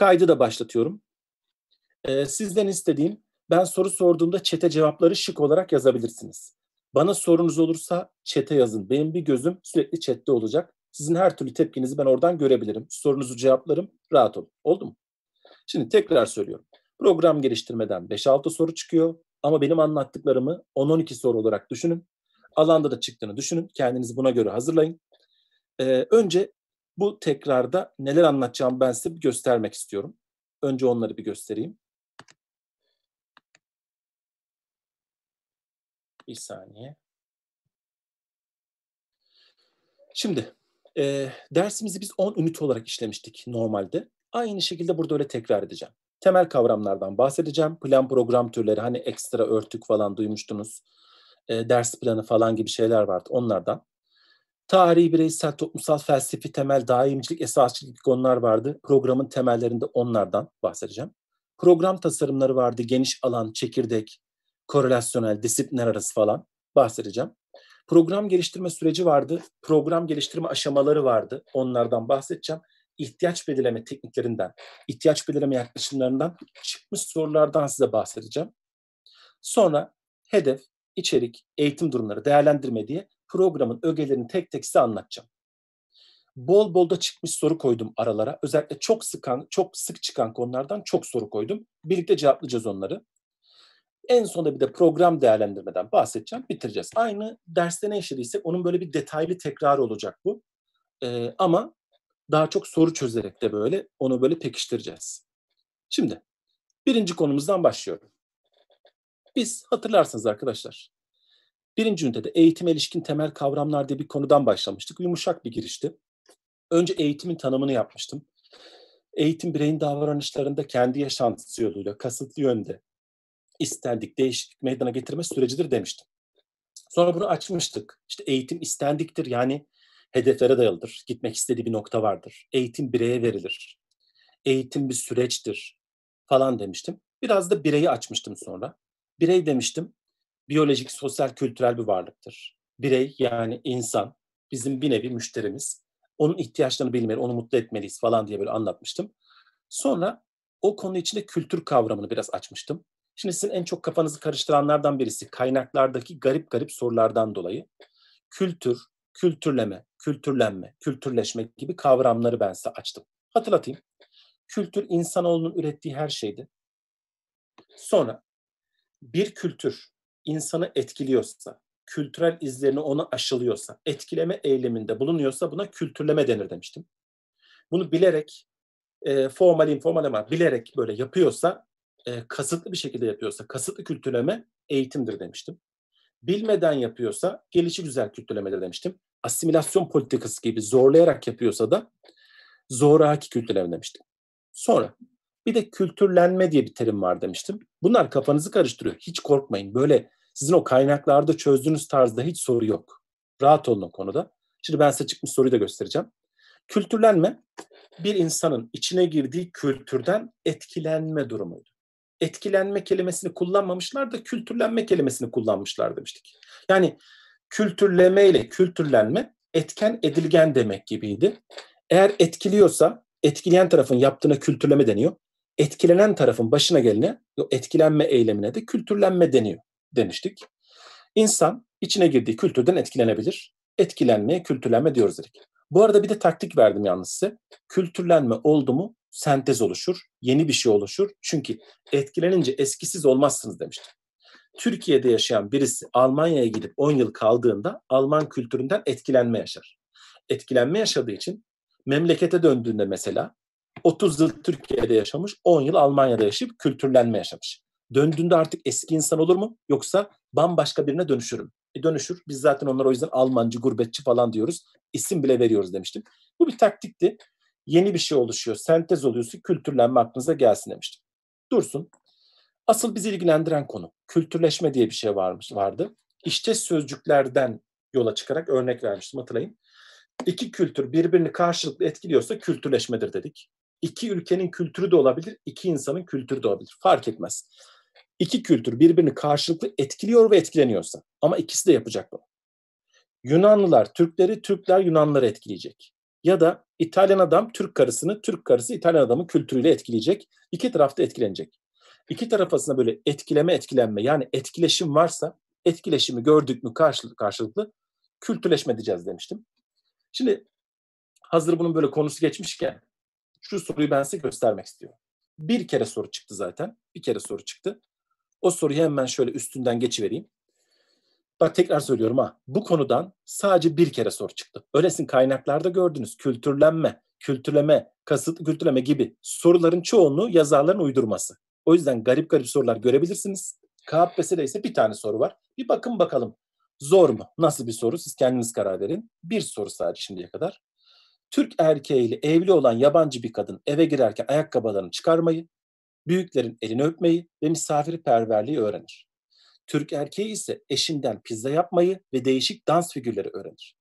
Kaydı da başlatıyorum. Ee, sizden istediğim ben soru sorduğumda çete cevapları şık olarak yazabilirsiniz. Bana sorunuz olursa çete yazın. Benim bir gözüm sürekli chatte olacak. Sizin her türlü tepkinizi ben oradan görebilirim. Sorunuzu cevaplarım. Rahat olun. Oldu mu? Şimdi tekrar söylüyorum. Program geliştirmeden 5-6 soru çıkıyor. Ama benim anlattıklarımı 10-12 soru olarak düşünün. Alanda da çıktığını düşünün. Kendinizi buna göre hazırlayın. Ee, önce bu tekrarda neler anlatacağımı ben size bir göstermek istiyorum. Önce onları bir göstereyim. Bir saniye. Şimdi e, dersimizi biz 10 ünite olarak işlemiştik normalde. Aynı şekilde burada öyle tekrar edeceğim. Temel kavramlardan bahsedeceğim. Plan program türleri hani ekstra örtük falan duymuştunuz. E, ders planı falan gibi şeyler vardı onlardan. Tarihi, bireysel, toplumsal, felsefi, temel, daimcilik, esasçılık gibi konular vardı. Programın temellerinde onlardan bahsedeceğim. Program tasarımları vardı. Geniş alan, çekirdek, korelasyonel, disiplinler arası falan bahsedeceğim. Program geliştirme süreci vardı. Program geliştirme aşamaları vardı. Onlardan bahsedeceğim. İhtiyaç belirleme tekniklerinden, ihtiyaç belirleme yaklaşımlarından çıkmış sorulardan size bahsedeceğim. Sonra hedef, içerik, eğitim durumları değerlendirme diye programın ögelerini tek tek size anlatacağım. Bol bol da çıkmış soru koydum aralara. Özellikle çok sıkan, çok sık çıkan konulardan çok soru koydum. Birlikte cevaplayacağız onları. En sonunda bir de program değerlendirmeden bahsedeceğim, bitireceğiz. Aynı derste ne işlediysek onun böyle bir detaylı tekrarı olacak bu. Ee, ama daha çok soru çözerek de böyle onu böyle pekiştireceğiz. Şimdi birinci konumuzdan başlıyorum. Biz hatırlarsınız arkadaşlar Birinci ünitede eğitime ilişkin temel kavramlar diye bir konudan başlamıştık. Yumuşak bir girişti. Önce eğitimin tanımını yapmıştım. Eğitim bireyin davranışlarında kendi yaşantısı yoluyla kasıtlı yönde istendik değişiklik meydana getirme sürecidir demiştim. Sonra bunu açmıştık. İşte eğitim istendiktir yani hedeflere dayalıdır. Gitmek istediği bir nokta vardır. Eğitim bireye verilir. Eğitim bir süreçtir falan demiştim. Biraz da bireyi açmıştım sonra. Birey demiştim biyolojik, sosyal, kültürel bir varlıktır. Birey yani insan, bizim bir nevi müşterimiz. Onun ihtiyaçlarını bilmeli, onu mutlu etmeliyiz falan diye böyle anlatmıştım. Sonra o konu içinde kültür kavramını biraz açmıştım. Şimdi sizin en çok kafanızı karıştıranlardan birisi kaynaklardaki garip garip sorulardan dolayı. Kültür, kültürleme, kültürlenme, kültürleşmek gibi kavramları ben size açtım. Hatırlatayım. Kültür insanoğlunun ürettiği her şeydi. Sonra bir kültür insanı etkiliyorsa, kültürel izlerini ona aşılıyorsa, etkileme eyleminde bulunuyorsa buna kültürleme denir demiştim. Bunu bilerek, e, formal informal ama bilerek böyle yapıyorsa, e, kasıtlı bir şekilde yapıyorsa, kasıtlı kültürleme eğitimdir demiştim. Bilmeden yapıyorsa gelişi güzel kültürlemedir demiştim. Asimilasyon politikası gibi zorlayarak yapıyorsa da zoraki kültürleme demiştim. Sonra bir de kültürlenme diye bir terim var demiştim. Bunlar kafanızı karıştırıyor. Hiç korkmayın. Böyle sizin o kaynaklarda çözdüğünüz tarzda hiç soru yok. Rahat olun o konuda. Şimdi ben size çıkmış soruyu da göstereceğim. Kültürlenme bir insanın içine girdiği kültürden etkilenme durumuydu. Etkilenme kelimesini kullanmamışlar da kültürlenme kelimesini kullanmışlar demiştik. Yani kültürleme ile kültürlenme etken edilgen demek gibiydi. Eğer etkiliyorsa etkileyen tarafın yaptığına kültürleme deniyor etkilenen tarafın başına gelene etkilenme eylemine de kültürlenme deniyor demiştik. İnsan içine girdiği kültürden etkilenebilir. Etkilenmeye kültürlenme diyoruz dedik. Bu arada bir de taktik verdim yalnız size. Kültürlenme oldu mu sentez oluşur, yeni bir şey oluşur. Çünkü etkilenince eskisiz olmazsınız demiştim. Türkiye'de yaşayan birisi Almanya'ya gidip 10 yıl kaldığında Alman kültüründen etkilenme yaşar. Etkilenme yaşadığı için memlekete döndüğünde mesela 30 yıl Türkiye'de yaşamış, 10 yıl Almanya'da yaşayıp kültürlenme yaşamış. Döndüğünde artık eski insan olur mu? Yoksa bambaşka birine dönüşürüm. E dönüşür. Biz zaten onlara o yüzden Almancı, gurbetçi falan diyoruz. İsim bile veriyoruz demiştim. Bu bir taktikti. Yeni bir şey oluşuyor, sentez oluyorsa kültürlenme aklınıza gelsin demiştim. Dursun. Asıl bizi ilgilendiren konu kültürleşme diye bir şey varmış vardı. İşte sözcüklerden yola çıkarak örnek vermiştim hatırlayın. İki kültür birbirini karşılıklı etkiliyorsa kültürleşmedir dedik iki ülkenin kültürü de olabilir, iki insanın kültürü de olabilir. Fark etmez. İki kültür birbirini karşılıklı etkiliyor ve etkileniyorsa. Ama ikisi de yapacak bunu. Yunanlılar Türkleri, Türkler Yunanlıları etkileyecek. Ya da İtalyan adam Türk karısını, Türk karısı İtalyan adamın kültürüyle etkileyecek. İki tarafta etkilenecek. İki taraf arasında böyle etkileme etkilenme yani etkileşim varsa etkileşimi gördük mü karşılıklı, karşılıklı kültürleşme diyeceğiz demiştim. Şimdi hazır bunun böyle konusu geçmişken şu soruyu ben size göstermek istiyorum. Bir kere soru çıktı zaten. Bir kere soru çıktı. O soruyu hemen şöyle üstünden geçivereyim. Bak tekrar söylüyorum ha. Bu konudan sadece bir kere soru çıktı. Öylesin kaynaklarda gördünüz. Kültürlenme, kültürleme, kasıtlı kültürleme gibi soruların çoğunluğu yazarların uydurması. O yüzden garip garip sorular görebilirsiniz. KPSS'de ise bir tane soru var. Bir bakın bakalım. Zor mu? Nasıl bir soru? Siz kendiniz karar verin. Bir soru sadece şimdiye kadar. Türk erkeğiyle evli olan yabancı bir kadın eve girerken ayakkabılarını çıkarmayı, büyüklerin elini öpmeyi ve misafirperverliği öğrenir. Türk erkeği ise eşinden pizza yapmayı ve değişik dans figürleri öğrenir.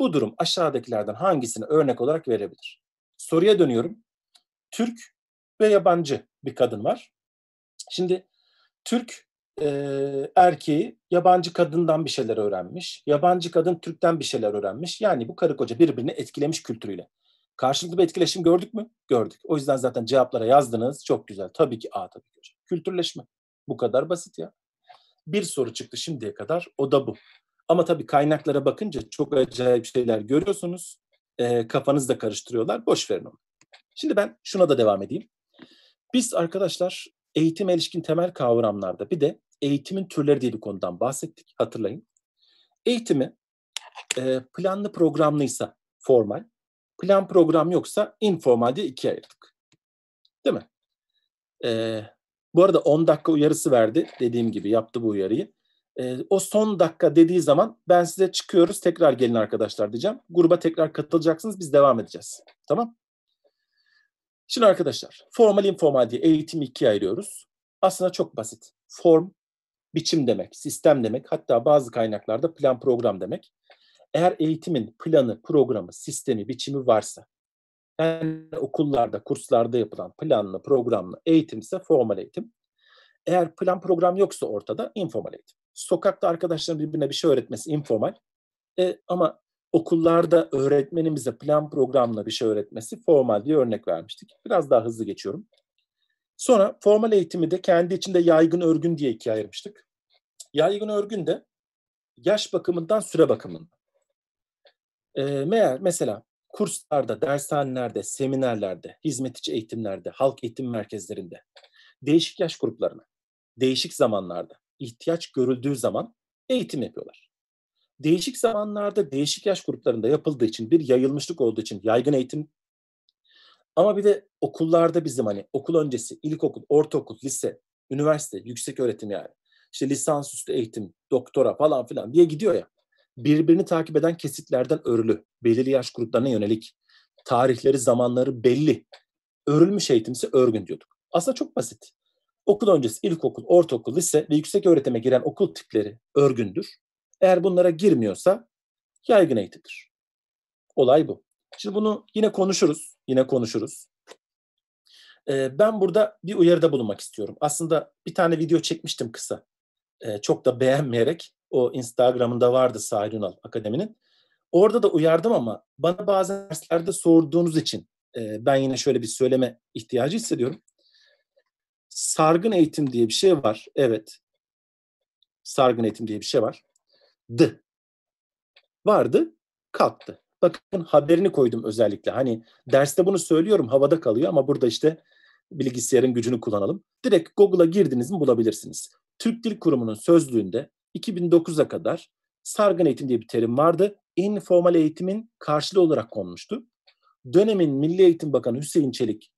Bu durum aşağıdakilerden hangisini örnek olarak verebilir? Soruya dönüyorum. Türk ve yabancı bir kadın var. Şimdi Türk e, erkeği yabancı kadından bir şeyler öğrenmiş. Yabancı kadın Türk'ten bir şeyler öğrenmiş. Yani bu karı koca birbirini etkilemiş kültürüyle. Karşılıklı bir etkileşim gördük mü? Gördük. O yüzden zaten cevaplara yazdınız. Çok güzel. Tabii ki A tabii ki hocam. Kültürleşme. Bu kadar basit ya. Bir soru çıktı şimdiye kadar. O da bu. Ama tabii kaynaklara bakınca çok acayip şeyler görüyorsunuz. E, kafanızda karıştırıyorlar. Boş verin onu. Şimdi ben şuna da devam edeyim. Biz arkadaşlar eğitim ilişkin temel kavramlarda bir de eğitimin türleri diye bir konudan bahsettik hatırlayın. Eğitimi e, planlı programlıysa formal, plan program yoksa informal diye ikiye ayırdık. Değil mi? E, bu arada 10 dakika uyarısı verdi dediğim gibi yaptı bu uyarıyı. E, o son dakika dediği zaman ben size çıkıyoruz tekrar gelin arkadaşlar diyeceğim. Gruba tekrar katılacaksınız biz devam edeceğiz. Tamam? Şimdi arkadaşlar formal informal diye eğitimi ikiye ayırıyoruz. Aslında çok basit. Form biçim demek, sistem demek, hatta bazı kaynaklarda plan program demek. Eğer eğitimin planı, programı, sistemi, biçimi varsa, yani okullarda, kurslarda yapılan planlı, programlı eğitim ise formal eğitim. Eğer plan program yoksa ortada informal eğitim. Sokakta arkadaşların birbirine bir şey öğretmesi informal. E, ama okullarda öğretmenin bize plan programla bir şey öğretmesi formal bir örnek vermiştik. Biraz daha hızlı geçiyorum. Sonra formal eğitimi de kendi içinde yaygın örgün diye ikiye ayırmıştık. Yaygın örgün de yaş bakımından süre bakımından. E, meğer mesela kurslarda, dershanelerde, seminerlerde, hizmet içi eğitimlerde, halk eğitim merkezlerinde, değişik yaş gruplarına, değişik zamanlarda, ihtiyaç görüldüğü zaman eğitim yapıyorlar değişik zamanlarda değişik yaş gruplarında yapıldığı için bir yayılmışlık olduğu için yaygın eğitim ama bir de okullarda bizim hani okul öncesi, ilkokul, ortaokul, lise, üniversite, yüksek öğretim yani. İşte lisansüstü eğitim, doktora falan filan diye gidiyor ya. Birbirini takip eden kesitlerden örülü, belirli yaş gruplarına yönelik, tarihleri, zamanları belli. Örülmüş eğitimse örgün diyorduk. Aslında çok basit. Okul öncesi, ilkokul, ortaokul, lise ve yüksek öğretime giren okul tipleri örgündür. Eğer bunlara girmiyorsa yaygın eğitimdir. Olay bu. Şimdi bunu yine konuşuruz. Yine konuşuruz. Ee, ben burada bir uyarıda bulunmak istiyorum. Aslında bir tane video çekmiştim kısa. Ee, çok da beğenmeyerek. O Instagram'ında vardı Sahil Ünal Akademi'nin. Orada da uyardım ama bana bazen derslerde sorduğunuz için e, ben yine şöyle bir söyleme ihtiyacı hissediyorum. Sargın eğitim diye bir şey var. Evet. Sargın eğitim diye bir şey var dı. Vardı, kalktı. Bakın haberini koydum özellikle. Hani derste bunu söylüyorum havada kalıyor ama burada işte bilgisayarın gücünü kullanalım. Direkt Google'a girdiniz mi bulabilirsiniz. Türk Dil Kurumu'nun sözlüğünde 2009'a kadar sargın eğitim diye bir terim vardı. İnformal eğitimin karşılığı olarak konmuştu. Dönemin Milli Eğitim Bakanı Hüseyin Çelik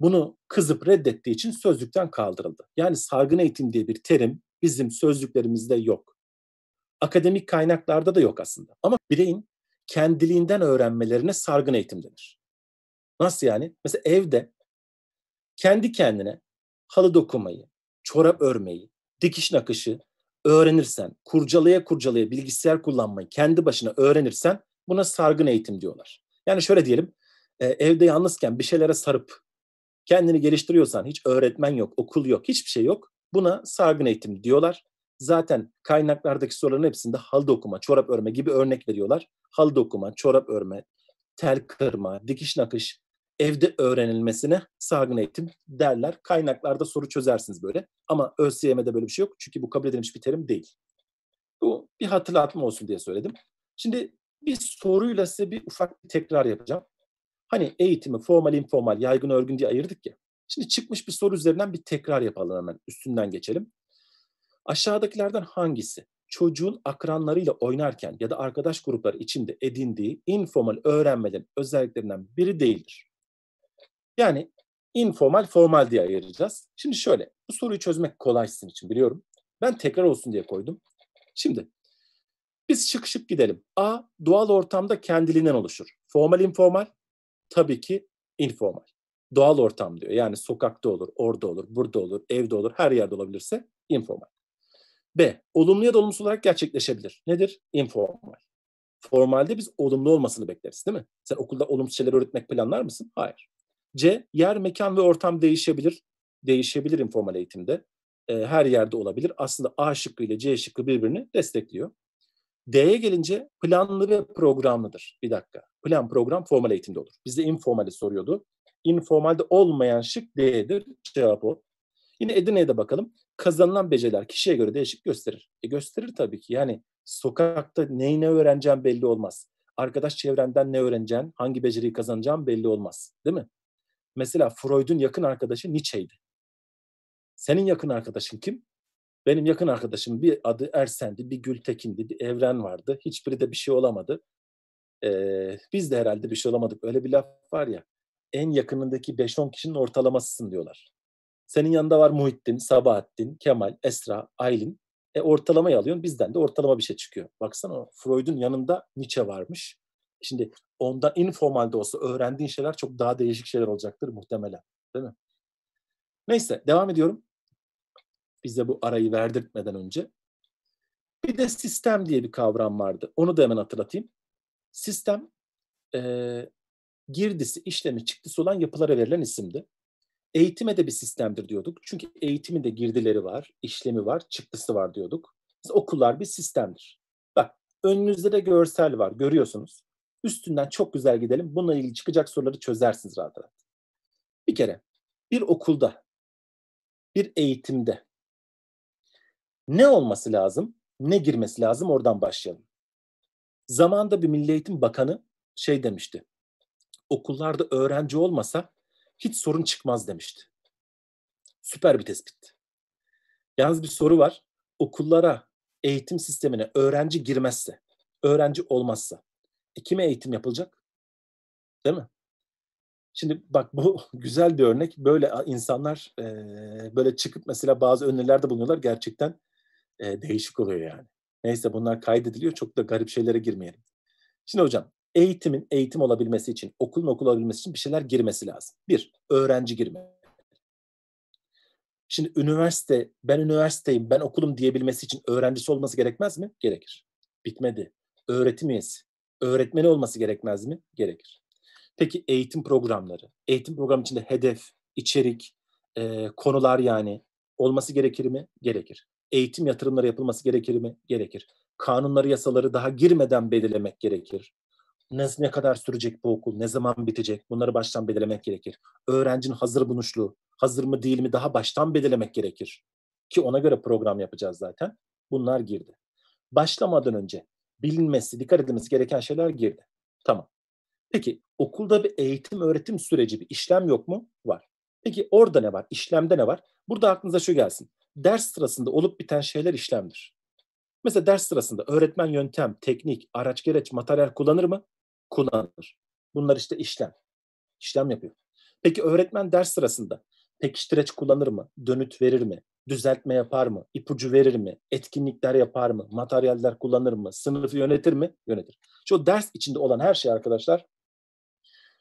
bunu kızıp reddettiği için sözlükten kaldırıldı. Yani sargın eğitim diye bir terim bizim sözlüklerimizde yok akademik kaynaklarda da yok aslında. Ama bireyin kendiliğinden öğrenmelerine sargın eğitim denir. Nasıl yani? Mesela evde kendi kendine halı dokumayı, çorap örmeyi, dikiş nakışı öğrenirsen, kurcalaya kurcalaya bilgisayar kullanmayı kendi başına öğrenirsen buna sargın eğitim diyorlar. Yani şöyle diyelim, e, evde yalnızken bir şeylere sarıp kendini geliştiriyorsan, hiç öğretmen yok, okul yok, hiçbir şey yok. Buna sargın eğitim diyorlar. Zaten kaynaklardaki soruların hepsinde halı dokuma, çorap örme gibi örnek veriyorlar. Halı dokuma, çorap örme, tel kırma, dikiş nakış evde öğrenilmesine sargın eğitim derler. Kaynaklarda soru çözersiniz böyle. Ama ÖSYM'de böyle bir şey yok. Çünkü bu kabul edilmiş bir terim değil. Bu bir hatırlatma olsun diye söyledim. Şimdi bir soruyla size bir ufak bir tekrar yapacağım. Hani eğitimi formal informal yaygın örgün diye ayırdık ya. Şimdi çıkmış bir soru üzerinden bir tekrar yapalım hemen. Üstünden geçelim. Aşağıdakilerden hangisi çocuğun akranlarıyla oynarken ya da arkadaş grupları içinde edindiği informal öğrenmelerin özelliklerinden biri değildir? Yani informal formal diye ayıracağız. Şimdi şöyle bu soruyu çözmek kolay sizin için biliyorum. Ben tekrar olsun diye koydum. Şimdi biz şık şık gidelim. A doğal ortamda kendiliğinden oluşur. Formal informal tabii ki informal. Doğal ortam diyor. Yani sokakta olur, orada olur, burada olur, evde olur, her yerde olabilirse informal. B. Olumlu ya da olumsuz olarak gerçekleşebilir. Nedir? Informal. Formalde biz olumlu olmasını bekleriz değil mi? Sen okulda olumsuz şeyler öğretmek planlar mısın? Hayır. C. Yer, mekan ve ortam değişebilir. Değişebilir informal eğitimde. E, her yerde olabilir. Aslında A şıkkı ile C şıkkı birbirini destekliyor. D'ye gelince planlı ve programlıdır. Bir dakika. Plan, program formal eğitimde olur. Bizde informali soruyordu. Informalde olmayan şık D'dir. Cevap o. Yine Edirne'ye de bakalım. Kazanılan beceriler kişiye göre değişik gösterir. E gösterir tabii ki. Yani sokakta neyi ne öğreneceğin belli olmaz. Arkadaş çevrenden ne öğreneceğim hangi beceriyi kazanacağım belli olmaz. Değil mi? Mesela Freud'un yakın arkadaşı Nietzsche'ydi. Senin yakın arkadaşın kim? Benim yakın arkadaşım bir adı Ersen'di, bir Gültekin'di, bir Evren vardı. Hiçbiri de bir şey olamadı. Ee, biz de herhalde bir şey olamadık. Öyle bir laf var ya. En yakınındaki 5-10 kişinin ortalamasısın diyorlar. Senin yanında var Muhittin, Sabahattin, Kemal, Esra, Aylin. E ortalamayı alıyorsun. Bizden de ortalama bir şey çıkıyor. Baksana Freud'un yanında Nietzsche varmış. Şimdi onda informalde olsa öğrendiğin şeyler çok daha değişik şeyler olacaktır muhtemelen. Değil mi? Neyse devam ediyorum. Bize bu arayı verdirtmeden önce. Bir de sistem diye bir kavram vardı. Onu da hemen hatırlatayım. Sistem e, girdisi, işlemi, çıktısı olan yapılara verilen isimdi. Eğitime de bir sistemdir diyorduk. Çünkü eğitimin de girdileri var, işlemi var, çıktısı var diyorduk. Biz okullar bir sistemdir. Bak önünüzde de görsel var, görüyorsunuz. Üstünden çok güzel gidelim. Bununla ilgili çıkacak soruları çözersiniz rahat rahat. Bir kere bir okulda, bir eğitimde ne olması lazım, ne girmesi lazım oradan başlayalım. Zamanda bir Milli Eğitim Bakanı şey demişti. Okullarda öğrenci olmasa hiç sorun çıkmaz demişti. Süper bir tespit. Yalnız bir soru var. Okullara, eğitim sistemine öğrenci girmezse, öğrenci olmazsa e kime eğitim yapılacak? Değil mi? Şimdi bak bu güzel bir örnek. Böyle insanlar e, böyle çıkıp mesela bazı önerilerde bulunuyorlar. Gerçekten e, değişik oluyor yani. Neyse bunlar kaydediliyor. Çok da garip şeylere girmeyelim. Şimdi hocam eğitimin eğitim olabilmesi için, okulun okul olabilmesi için bir şeyler girmesi lazım. Bir, öğrenci girme. Şimdi üniversite, ben üniversiteyim, ben okulum diyebilmesi için öğrencisi olması gerekmez mi? Gerekir. Bitmedi. Öğretim üyesi, öğretmeni olması gerekmez mi? Gerekir. Peki eğitim programları, eğitim programı içinde hedef, içerik, e, konular yani olması gerekir mi? Gerekir. Eğitim yatırımları yapılması gerekir mi? Gerekir. Kanunları, yasaları daha girmeden belirlemek gerekir ne, ne kadar sürecek bu okul, ne zaman bitecek bunları baştan belirlemek gerekir. Öğrencinin hazır buluşlu, hazır mı değil mi daha baştan belirlemek gerekir. Ki ona göre program yapacağız zaten. Bunlar girdi. Başlamadan önce bilinmesi, dikkat edilmesi gereken şeyler girdi. Tamam. Peki okulda bir eğitim öğretim süreci bir işlem yok mu? Var. Peki orada ne var? İşlemde ne var? Burada aklınıza şu gelsin. Ders sırasında olup biten şeyler işlemdir. Mesela ders sırasında öğretmen yöntem, teknik, araç gereç, materyal kullanır mı? kullanılır. Bunlar işte işlem. İşlem yapıyor. Peki öğretmen ders sırasında pekiştireç kullanır mı? Dönüt verir mi? Düzeltme yapar mı? İpucu verir mi? Etkinlikler yapar mı? Materyaller kullanır mı? Sınıfı yönetir mi? Yönetir. Şu ders içinde olan her şey arkadaşlar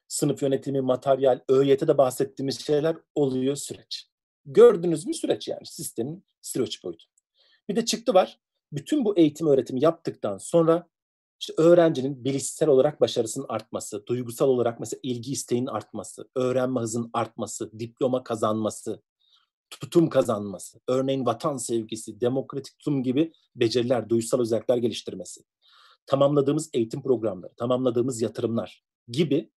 sınıf yönetimi, materyal, ÖYT'de de bahsettiğimiz şeyler oluyor süreç. Gördünüz mü süreç yani sistemin süreç boyutu. Bir de çıktı var. Bütün bu eğitim öğretimi yaptıktan sonra işte öğrencinin bilişsel olarak başarısının artması, duygusal olarak mesela ilgi isteğinin artması, öğrenme hızının artması, diploma kazanması, tutum kazanması, örneğin vatan sevgisi, demokratik tutum gibi beceriler, duygusal özellikler geliştirmesi, tamamladığımız eğitim programları, tamamladığımız yatırımlar gibi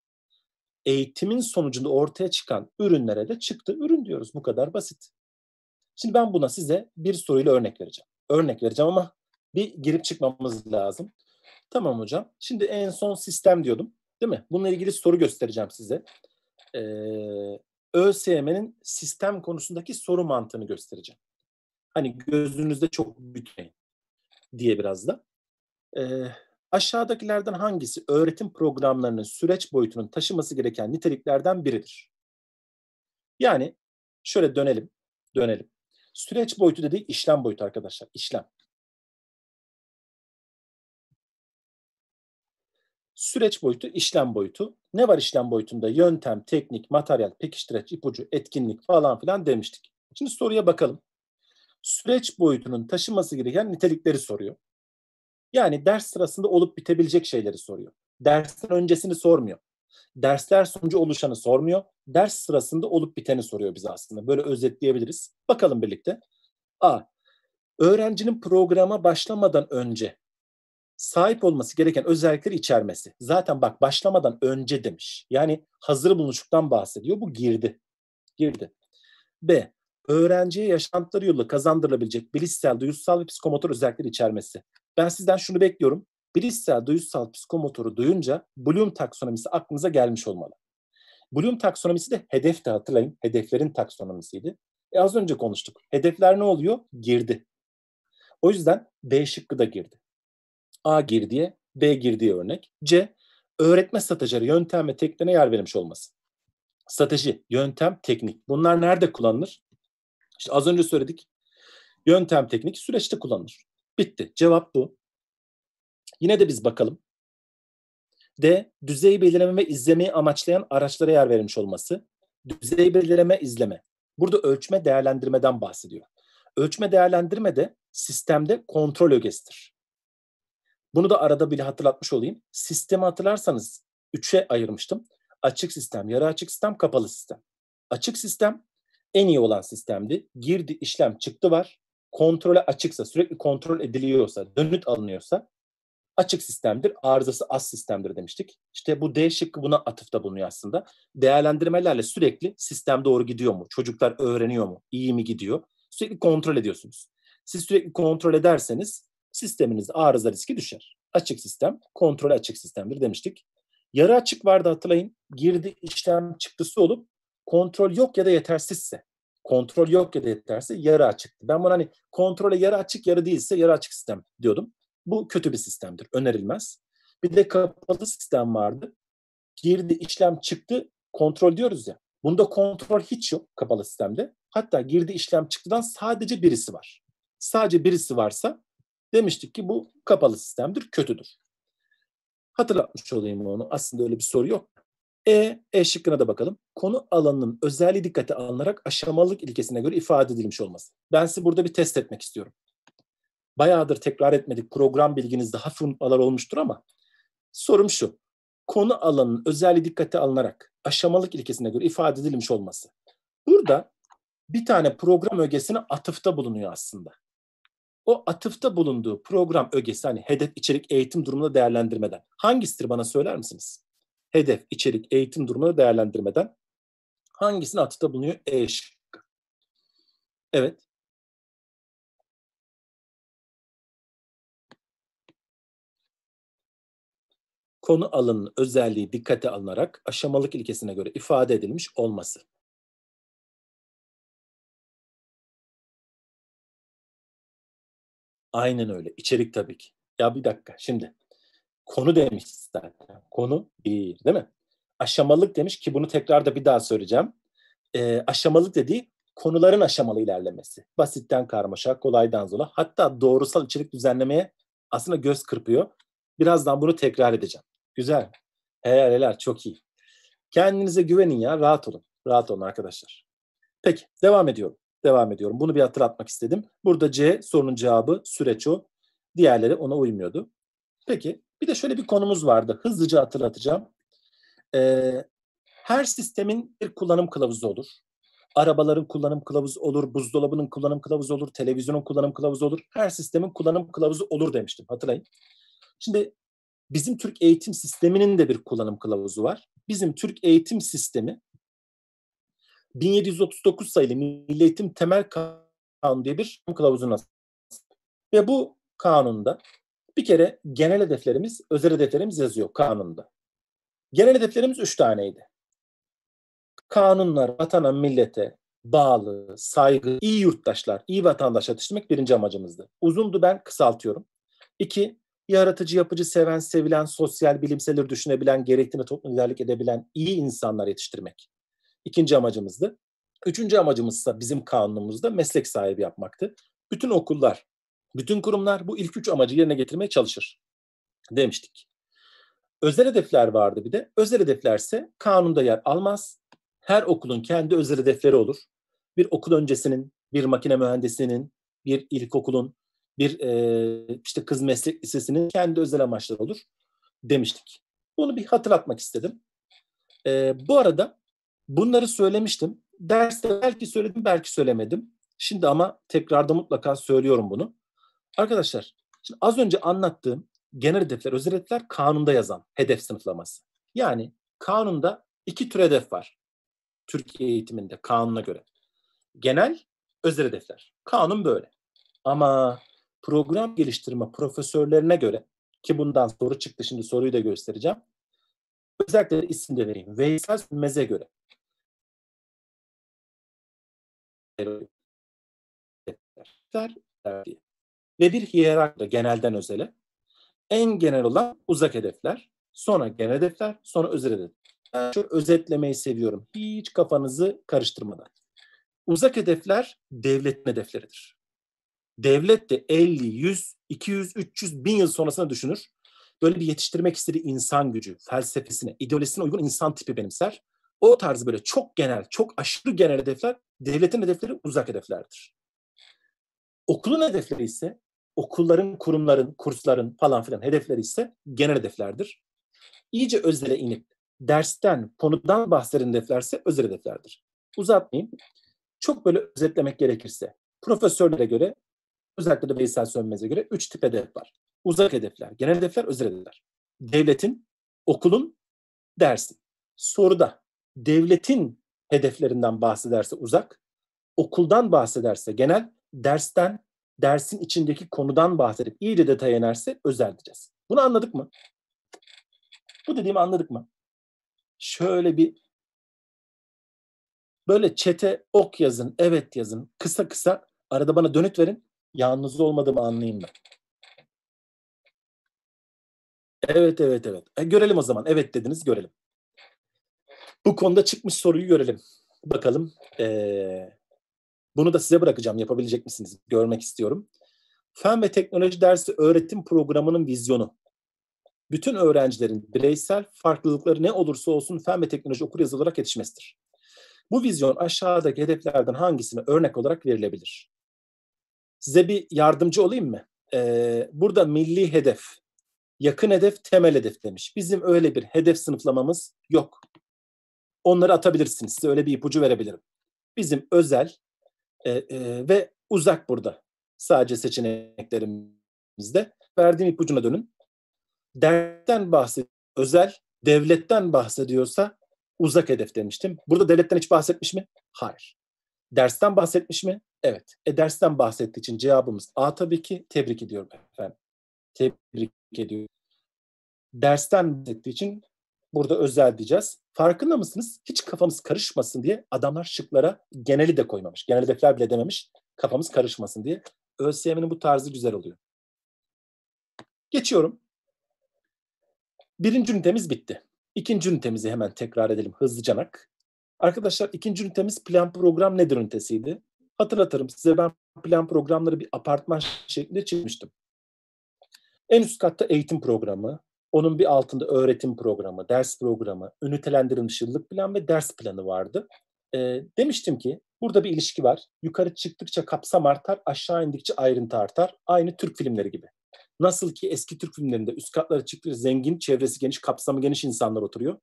eğitimin sonucunda ortaya çıkan ürünlere de çıktı ürün diyoruz. Bu kadar basit. Şimdi ben buna size bir soruyla örnek vereceğim. Örnek vereceğim ama bir girip çıkmamız lazım. Tamam hocam. Şimdi en son sistem diyordum. Değil mi? Bununla ilgili soru göstereceğim size. Ee, ÖSYM'nin sistem konusundaki soru mantığını göstereceğim. Hani gözünüzde çok büyütmeyin diye biraz da. Ee, aşağıdakilerden hangisi öğretim programlarının süreç boyutunun taşıması gereken niteliklerden biridir? Yani şöyle dönelim, dönelim. Süreç boyutu dedik işlem boyutu arkadaşlar, işlem. Süreç boyutu, işlem boyutu. Ne var işlem boyutunda? Yöntem, teknik, materyal, pekiştireç, ipucu, etkinlik falan filan demiştik. Şimdi soruya bakalım. Süreç boyutunun taşıması gereken nitelikleri soruyor. Yani ders sırasında olup bitebilecek şeyleri soruyor. Dersin öncesini sormuyor. Dersler sonucu oluşanı sormuyor. Ders sırasında olup biteni soruyor biz aslında. Böyle özetleyebiliriz. Bakalım birlikte. A. Öğrencinin programa başlamadan önce sahip olması gereken özellikleri içermesi. Zaten bak başlamadan önce demiş. Yani hazır buluşuktan bahsediyor. Bu girdi. Girdi. B. Öğrenciye yaşantıları yoluyla kazandırılabilecek bilişsel, duyusal ve psikomotor özellikleri içermesi. Ben sizden şunu bekliyorum. Bilişsel, duyusal, psikomotoru duyunca Bloom taksonomisi aklınıza gelmiş olmalı. Bloom taksonomisi de hedef de hatırlayın. Hedeflerin taksonomisiydi. E az önce konuştuk. Hedefler ne oluyor? Girdi. O yüzden B şıkkı da girdi. A gir diye, B gir diye örnek. C. Öğretme stratejileri, yöntem ve tekniğine yer verilmiş olması. Strateji, yöntem, teknik. Bunlar nerede kullanılır? İşte az önce söyledik. Yöntem, teknik süreçte kullanılır. Bitti. Cevap bu. Yine de biz bakalım. D. düzey belirleme ve izlemeyi amaçlayan araçlara yer verilmiş olması. Düzey belirleme, izleme. Burada ölçme, değerlendirmeden bahsediyor. Ölçme, değerlendirme de sistemde kontrol ögesidir. Bunu da arada bile hatırlatmış olayım. Sistemi hatırlarsanız üçe ayırmıştım. Açık sistem, yarı açık sistem, kapalı sistem. Açık sistem en iyi olan sistemdi. Girdi, işlem, çıktı var. Kontrole açıksa, sürekli kontrol ediliyorsa, dönüt alınıyorsa açık sistemdir, arızası az sistemdir demiştik. İşte bu D şıkkı buna atıfta bulunuyor aslında. Değerlendirmelerle sürekli sistem doğru gidiyor mu? Çocuklar öğreniyor mu? İyi mi gidiyor? Sürekli kontrol ediyorsunuz. Siz sürekli kontrol ederseniz sisteminizde arıza riski düşer. Açık sistem, kontrol açık sistemdir demiştik. Yarı açık vardı hatırlayın. Girdi işlem çıktısı olup kontrol yok ya da yetersizse. Kontrol yok ya da yetersizse yarı açıktı. Ben bunu hani kontrole yarı açık yarı değilse yarı açık sistem diyordum. Bu kötü bir sistemdir. Önerilmez. Bir de kapalı sistem vardı. Girdi işlem çıktı kontrol diyoruz ya. Bunda kontrol hiç yok kapalı sistemde. Hatta girdi işlem çıktıdan sadece birisi var. Sadece birisi varsa Demiştik ki bu kapalı sistemdir, kötüdür. Hatırlatmış olayım onu. Aslında öyle bir soru yok. E, e şıkkına da bakalım. Konu alanının özelliği dikkate alınarak aşamalık ilkesine göre ifade edilmiş olması. Ben size burada bir test etmek istiyorum. Bayağıdır tekrar etmedik. Program bilginiz daha unutmalar olmuştur ama sorum şu. Konu alanının özelliği dikkate alınarak aşamalık ilkesine göre ifade edilmiş olması. Burada bir tane program ögesine atıfta bulunuyor aslında o atıfta bulunduğu program ögesi hani hedef, içerik, eğitim durumunu değerlendirmeden hangisidir bana söyler misiniz? Hedef, içerik, eğitim durumunu değerlendirmeden hangisine atıfta bulunuyor? E şıkkı. Evet. konu alanının özelliği dikkate alınarak aşamalık ilkesine göre ifade edilmiş olması. Aynen öyle. İçerik tabii ki. Ya bir dakika şimdi. Konu demiş zaten. Konu bir değil mi? Aşamalık demiş ki bunu tekrar da bir daha söyleyeceğim. E, aşamalık dediği konuların aşamalı ilerlemesi. Basitten karmaşa, kolaydan zola. Hatta doğrusal içerik düzenlemeye aslında göz kırpıyor. Birazdan bunu tekrar edeceğim. Güzel. Helal helal çok iyi. Kendinize güvenin ya rahat olun. Rahat olun arkadaşlar. Peki devam ediyorum devam ediyorum. Bunu bir hatırlatmak istedim. Burada C sorunun cevabı süreç o. Diğerleri ona uymuyordu. Peki bir de şöyle bir konumuz vardı. Hızlıca hatırlatacağım. Ee, her sistemin bir kullanım kılavuzu olur. Arabaların kullanım kılavuzu olur, buzdolabının kullanım kılavuzu olur, televizyonun kullanım kılavuzu olur. Her sistemin kullanım kılavuzu olur demiştim hatırlayın. Şimdi bizim Türk eğitim sisteminin de bir kullanım kılavuzu var. Bizim Türk eğitim sistemi 1739 sayılı Milliyetim Temel Kanunu diye bir kılavuzuna ve bu kanunda bir kere genel hedeflerimiz, özel hedeflerimiz yazıyor kanunda. Genel hedeflerimiz üç taneydi. Kanunlar vatana, millete bağlı, saygı, iyi yurttaşlar, iyi vatandaş yetiştirmek birinci amacımızdı. Uzundu ben kısaltıyorum. İki, yaratıcı, yapıcı, seven, sevilen, sosyal, bilimseleri düşünebilen, gerektiğine toplum liderlik edebilen iyi insanlar yetiştirmek. İkinci amacımızdı. Üçüncü amacımızsa bizim kanunumuzda meslek sahibi yapmaktı. Bütün okullar, bütün kurumlar bu ilk üç amacı yerine getirmeye çalışır demiştik. Özel hedefler vardı bir de. Özel hedeflerse kanunda yer almaz. Her okulun kendi özel hedefleri olur. Bir okul öncesinin, bir makine mühendisinin, bir ilkokulun, bir e, işte kız meslek lisesinin kendi özel amaçları olur demiştik. Bunu bir hatırlatmak istedim. E, bu arada Bunları söylemiştim. Derste belki söyledim, belki söylemedim. Şimdi ama tekrarda mutlaka söylüyorum bunu. Arkadaşlar, şimdi az önce anlattığım genel hedefler, özel hedefler kanunda yazan hedef sınıflaması. Yani kanunda iki tür hedef var. Türkiye eğitiminde kanuna göre. Genel, özel hedefler. Kanun böyle. Ama program geliştirme profesörlerine göre ki bundan soru çıktı şimdi soruyu da göstereceğim. Özellikle isim de vereyim. Veysel Sönmez'e göre hedefler diye ve bir hiyerarşide genelden özele en genel olan uzak hedefler, sonra genel hedefler, sonra özel hedefler. Ben şu özetlemeyi seviyorum. Hiç kafanızı karıştırmadan. Uzak hedefler devletin hedefleridir. Devlet de 50, 100, 200, 300, 1000 yıl sonrasına düşünür. Böyle bir yetiştirmek istediği insan gücü, felsefesine, ideolojisine uygun insan tipi benimser. O tarz böyle çok genel, çok aşırı genel hedefler devletin hedefleri uzak hedeflerdir. Okulun hedefleri ise okulların, kurumların, kursların falan filan hedefleri ise genel hedeflerdir. İyice özele inip dersten, konudan bahseden hedeflerse özel hedeflerdir. Uzatmayayım. Çok böyle özetlemek gerekirse profesörlere göre özellikle de Veysel Sönmez'e göre üç tip hedef var. Uzak hedefler, genel hedefler, özel hedefler. Devletin, okulun, dersin. Soruda devletin hedeflerinden bahsederse uzak, okuldan bahsederse genel, dersten, dersin içindeki konudan bahsedip iyice detaya inerse özel diyeceğiz. Bunu anladık mı? Bu dediğimi anladık mı? Şöyle bir böyle çete ok yazın, evet yazın, kısa kısa arada bana dönüt verin. Yalnız olmadığımı anlayayım ben. Evet, evet, evet. E, görelim o zaman. Evet dediniz, görelim. Bu konuda çıkmış soruyu görelim. Bakalım. Ee, bunu da size bırakacağım. Yapabilecek misiniz? Görmek istiyorum. Fen ve teknoloji dersi öğretim programının vizyonu. Bütün öğrencilerin bireysel farklılıkları ne olursa olsun fen ve teknoloji okur yazı olarak yetişmesidir. Bu vizyon aşağıdaki hedeflerden hangisine örnek olarak verilebilir? Size bir yardımcı olayım mı? Ee, burada milli hedef, yakın hedef, temel hedef demiş. Bizim öyle bir hedef sınıflamamız yok. Onları atabilirsiniz. Size öyle bir ipucu verebilirim. Bizim özel e, e, ve uzak burada. Sadece seçeneklerimizde. Verdiğim ipucuna dönün. Dertten bahsediyor. Özel, devletten bahsediyorsa uzak hedef demiştim. Burada devletten hiç bahsetmiş mi? Hayır. Dersten bahsetmiş mi? Evet. E dersten bahsettiği için cevabımız A tabii ki. Tebrik ediyorum efendim. Tebrik ediyorum. Dersten bahsettiği için burada özel diyeceğiz. Farkında mısınız? Hiç kafamız karışmasın diye adamlar şıklara geneli de koymamış. Genel hedefler bile dememiş. Kafamız karışmasın diye. ÖSYM'nin bu tarzı güzel oluyor. Geçiyorum. Birinci ünitemiz bitti. İkinci ünitemizi hemen tekrar edelim hızlıcanak. Arkadaşlar ikinci ünitemiz plan program nedir ünitesiydi. Hatırlatırım size ben plan programları bir apartman şeklinde çizmiştim. En üst katta eğitim programı, onun bir altında öğretim programı, ders programı, ünitelendirilmiş yıllık plan ve ders planı vardı. E, demiştim ki burada bir ilişki var. Yukarı çıktıkça kapsam artar, aşağı indikçe ayrıntı artar. Aynı Türk filmleri gibi. Nasıl ki eski Türk filmlerinde üst katlara çıktıkça zengin, çevresi geniş, kapsamı geniş insanlar oturuyor.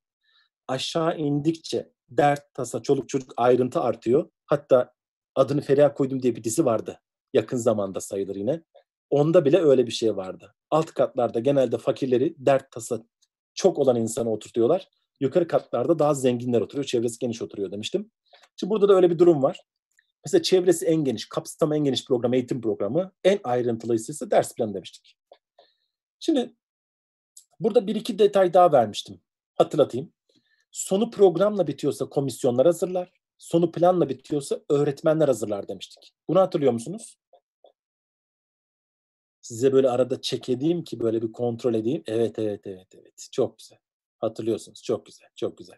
Aşağı indikçe dert, tasa, çoluk çocuk ayrıntı artıyor. Hatta adını Feriha koydum diye bir dizi vardı. Yakın zamanda sayılır yine. Onda bile öyle bir şey vardı. Alt katlarda genelde fakirleri dert tası çok olan insana oturtuyorlar. Yukarı katlarda daha zenginler oturuyor. Çevresi geniş oturuyor demiştim. Şimdi burada da öyle bir durum var. Mesela çevresi en geniş, kapsamı en geniş program, eğitim programı. En ayrıntılı ise ders planı demiştik. Şimdi burada bir iki detay daha vermiştim. Hatırlatayım. Sonu programla bitiyorsa komisyonlar hazırlar. Sonu planla bitiyorsa öğretmenler hazırlar demiştik. Bunu hatırlıyor musunuz? size böyle arada çekedeyim ki böyle bir kontrol edeyim. Evet evet evet evet. Çok güzel. Hatırlıyorsunuz. Çok güzel. Çok güzel.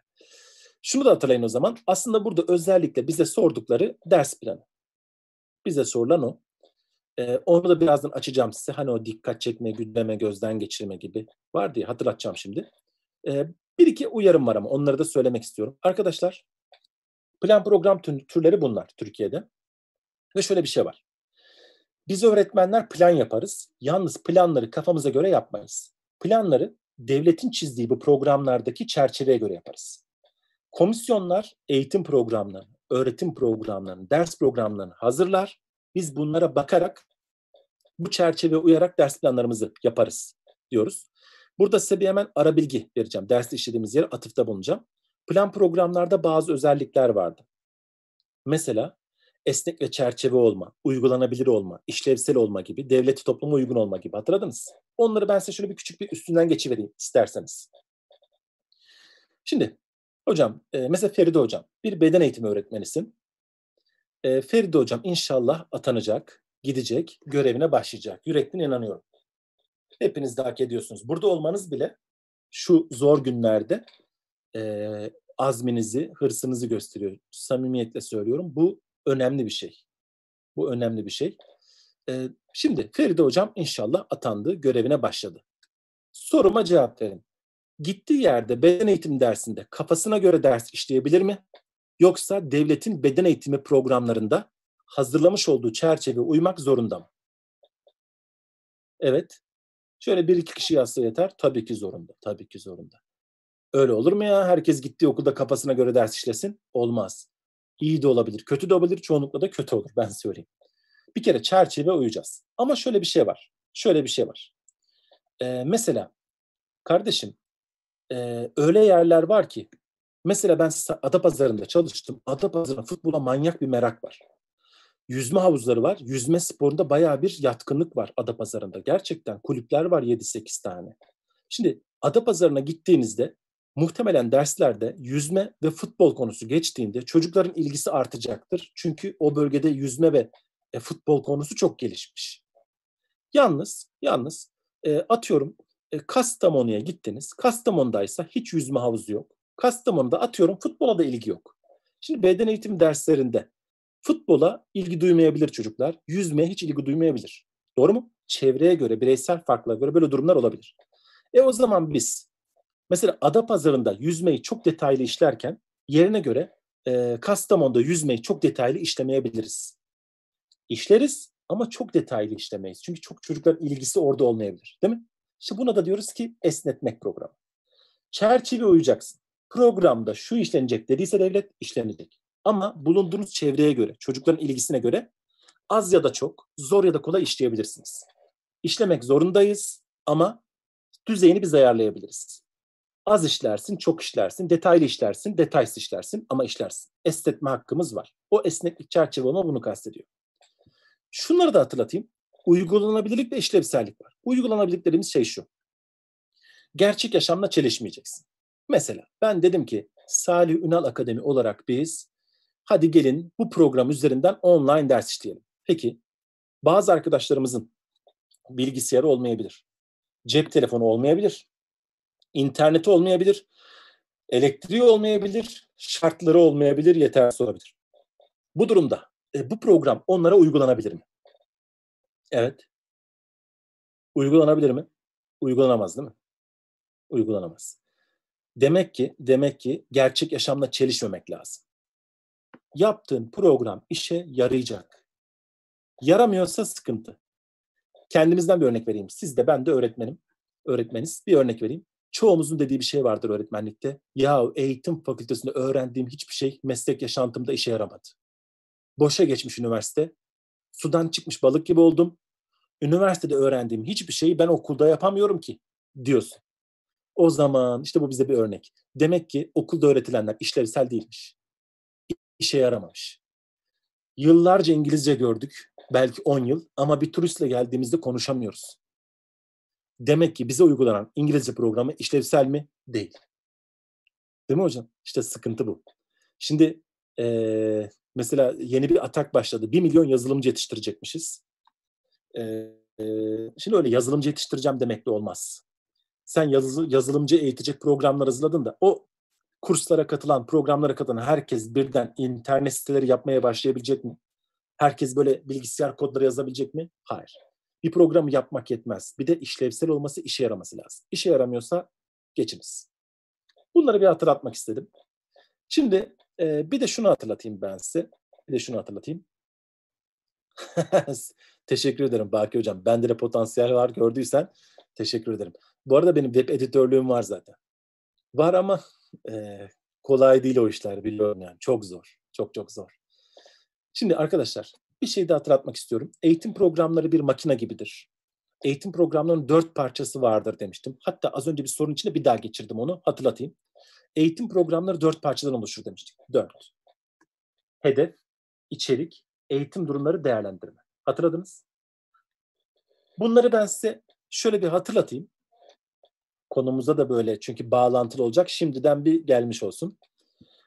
Şunu da hatırlayın o zaman. Aslında burada özellikle bize sordukları ders planı. Bize sorulan o. Ee, onu da birazdan açacağım size. Hani o dikkat çekme, gündeme gözden geçirme gibi var diye hatırlatacağım şimdi. Ee, bir iki uyarım var ama onları da söylemek istiyorum. Arkadaşlar plan program türleri bunlar Türkiye'de. Ve şöyle bir şey var. Biz öğretmenler plan yaparız. Yalnız planları kafamıza göre yapmayız. Planları devletin çizdiği bu programlardaki çerçeveye göre yaparız. Komisyonlar eğitim programlarını, öğretim programlarını, ders programlarını hazırlar. Biz bunlara bakarak bu çerçeveye uyarak ders planlarımızı yaparız diyoruz. Burada size bir hemen ara bilgi vereceğim. Derste işlediğimiz yere atıfta bulunacağım. Plan programlarda bazı özellikler vardı. Mesela esnek ve çerçeve olma, uygulanabilir olma, işlevsel olma gibi, devleti topluma uygun olma gibi hatırladınız. Onları ben size şöyle bir küçük bir üstünden geçivereyim isterseniz. Şimdi hocam, e, mesela Feride hocam, bir beden eğitimi öğretmenisin. E, Feride hocam inşallah atanacak, gidecek, görevine başlayacak. Yürekten inanıyorum. Hepiniz de hak ediyorsunuz. Burada olmanız bile şu zor günlerde e, azminizi, hırsınızı gösteriyor. Samimiyetle söylüyorum. Bu önemli bir şey. Bu önemli bir şey. Ee, şimdi Feride Hocam inşallah atandı, görevine başladı. Soruma cevap verin. Gittiği yerde beden eğitim dersinde kafasına göre ders işleyebilir mi? Yoksa devletin beden eğitimi programlarında hazırlamış olduğu çerçeve uymak zorunda mı? Evet. Şöyle bir iki kişi yazsa yeter. Tabii ki zorunda. Tabii ki zorunda. Öyle olur mu ya? Herkes gittiği okulda kafasına göre ders işlesin. Olmaz iyi de olabilir, kötü de olabilir. Çoğunlukla da kötü olur ben söyleyeyim. Bir kere çerçeve uyacağız. Ama şöyle bir şey var. Şöyle bir şey var. Ee, mesela kardeşim e, öyle yerler var ki mesela ben Adapazarı'nda çalıştım. Adapazarı'nda futbola manyak bir merak var. Yüzme havuzları var. Yüzme sporunda baya bir yatkınlık var Adapazarı'nda. Gerçekten kulüpler var 7-8 tane. Şimdi Adapazarı'na gittiğinizde Muhtemelen derslerde yüzme ve futbol konusu geçtiğinde çocukların ilgisi artacaktır. Çünkü o bölgede yüzme ve e, futbol konusu çok gelişmiş. Yalnız, yalnız e, atıyorum e, Kastamonu'ya gittiniz. Kastamonu'daysa hiç yüzme havuzu yok. Kastamonu'da atıyorum futbola da ilgi yok. Şimdi beden eğitimi derslerinde futbola ilgi duymayabilir çocuklar. Yüzmeye hiç ilgi duymayabilir. Doğru mu? Çevreye göre, bireysel farklara göre böyle durumlar olabilir. E o zaman biz Mesela Adapazarı'nda yüzmeyi çok detaylı işlerken yerine göre e, Kastamonu'da yüzmeyi çok detaylı işlemeyebiliriz. İşleriz ama çok detaylı işlemeyiz. Çünkü çok çocukların ilgisi orada olmayabilir. Değil mi? İşte buna da diyoruz ki esnetmek programı. Çerçeve uyacaksın. Programda şu işlenecek dediyse devlet işlenecek. Ama bulunduğunuz çevreye göre, çocukların ilgisine göre az ya da çok, zor ya da kolay işleyebilirsiniz. İşlemek zorundayız ama düzeyini biz ayarlayabiliriz. Az işlersin, çok işlersin, detaylı işlersin, detaysız işlersin ama işlersin. Esnetme hakkımız var. O esneklik çerçeveleme bunu kastediyor. Şunları da hatırlatayım. Uygulanabilirlik ve işlevsellik var. Uygulanabilirliklerimiz şey şu. Gerçek yaşamla çelişmeyeceksin. Mesela ben dedim ki Salih Ünal Akademi olarak biz hadi gelin bu program üzerinden online ders işleyelim. Peki bazı arkadaşlarımızın bilgisayarı olmayabilir. Cep telefonu olmayabilir. İnterneti olmayabilir, elektriği olmayabilir, şartları olmayabilir, yetersiz olabilir. Bu durumda e, bu program onlara uygulanabilir mi? Evet. Uygulanabilir mi? Uygulanamaz değil mi? Uygulanamaz. Demek ki demek ki gerçek yaşamla çelişmemek lazım. Yaptığın program işe yarayacak. Yaramıyorsa sıkıntı. Kendimizden bir örnek vereyim. Siz de ben de öğretmenim. Öğretmeniz. Bir örnek vereyim çoğumuzun dediği bir şey vardır öğretmenlikte. Ya eğitim fakültesinde öğrendiğim hiçbir şey meslek yaşantımda işe yaramadı. Boşa geçmiş üniversite. Sudan çıkmış balık gibi oldum. Üniversitede öğrendiğim hiçbir şeyi ben okulda yapamıyorum ki diyorsun. O zaman işte bu bize bir örnek. Demek ki okulda öğretilenler işlevsel değilmiş. İşe yaramamış. Yıllarca İngilizce gördük. Belki 10 yıl ama bir turistle geldiğimizde konuşamıyoruz. Demek ki bize uygulanan İngilizce programı işlevsel mi? Değil. Değil mi hocam? İşte sıkıntı bu. Şimdi ee, mesela yeni bir atak başladı. Bir milyon yazılımcı yetiştirecekmişiz. Ee, şimdi öyle yazılımcı yetiştireceğim demek de olmaz. Sen yazı, yazılımcı eğitecek programlar hazırladın da o kurslara katılan, programlara katılan herkes birden internet siteleri yapmaya başlayabilecek mi? Herkes böyle bilgisayar kodları yazabilecek mi? Hayır bir programı yapmak yetmez. Bir de işlevsel olması, işe yaraması lazım. İşe yaramıyorsa geçiniz. Bunları bir hatırlatmak istedim. Şimdi e, bir de şunu hatırlatayım ben size. Bir de şunu hatırlatayım. teşekkür ederim Baki Hocam. Bende de potansiyel var gördüysen teşekkür ederim. Bu arada benim web editörlüğüm var zaten. Var ama e, kolay değil o işler biliyorum yani. Çok zor. Çok çok zor. Şimdi arkadaşlar bir şey de hatırlatmak istiyorum. Eğitim programları bir makine gibidir. Eğitim programlarının dört parçası vardır demiştim. Hatta az önce bir sorun içinde bir daha geçirdim onu hatırlatayım. Eğitim programları dört parçadan oluşur demiştik. Dört. Hedef, içerik, eğitim durumları değerlendirme. Hatırladınız? Bunları ben size şöyle bir hatırlatayım. Konumuza da böyle çünkü bağlantılı olacak. Şimdiden bir gelmiş olsun.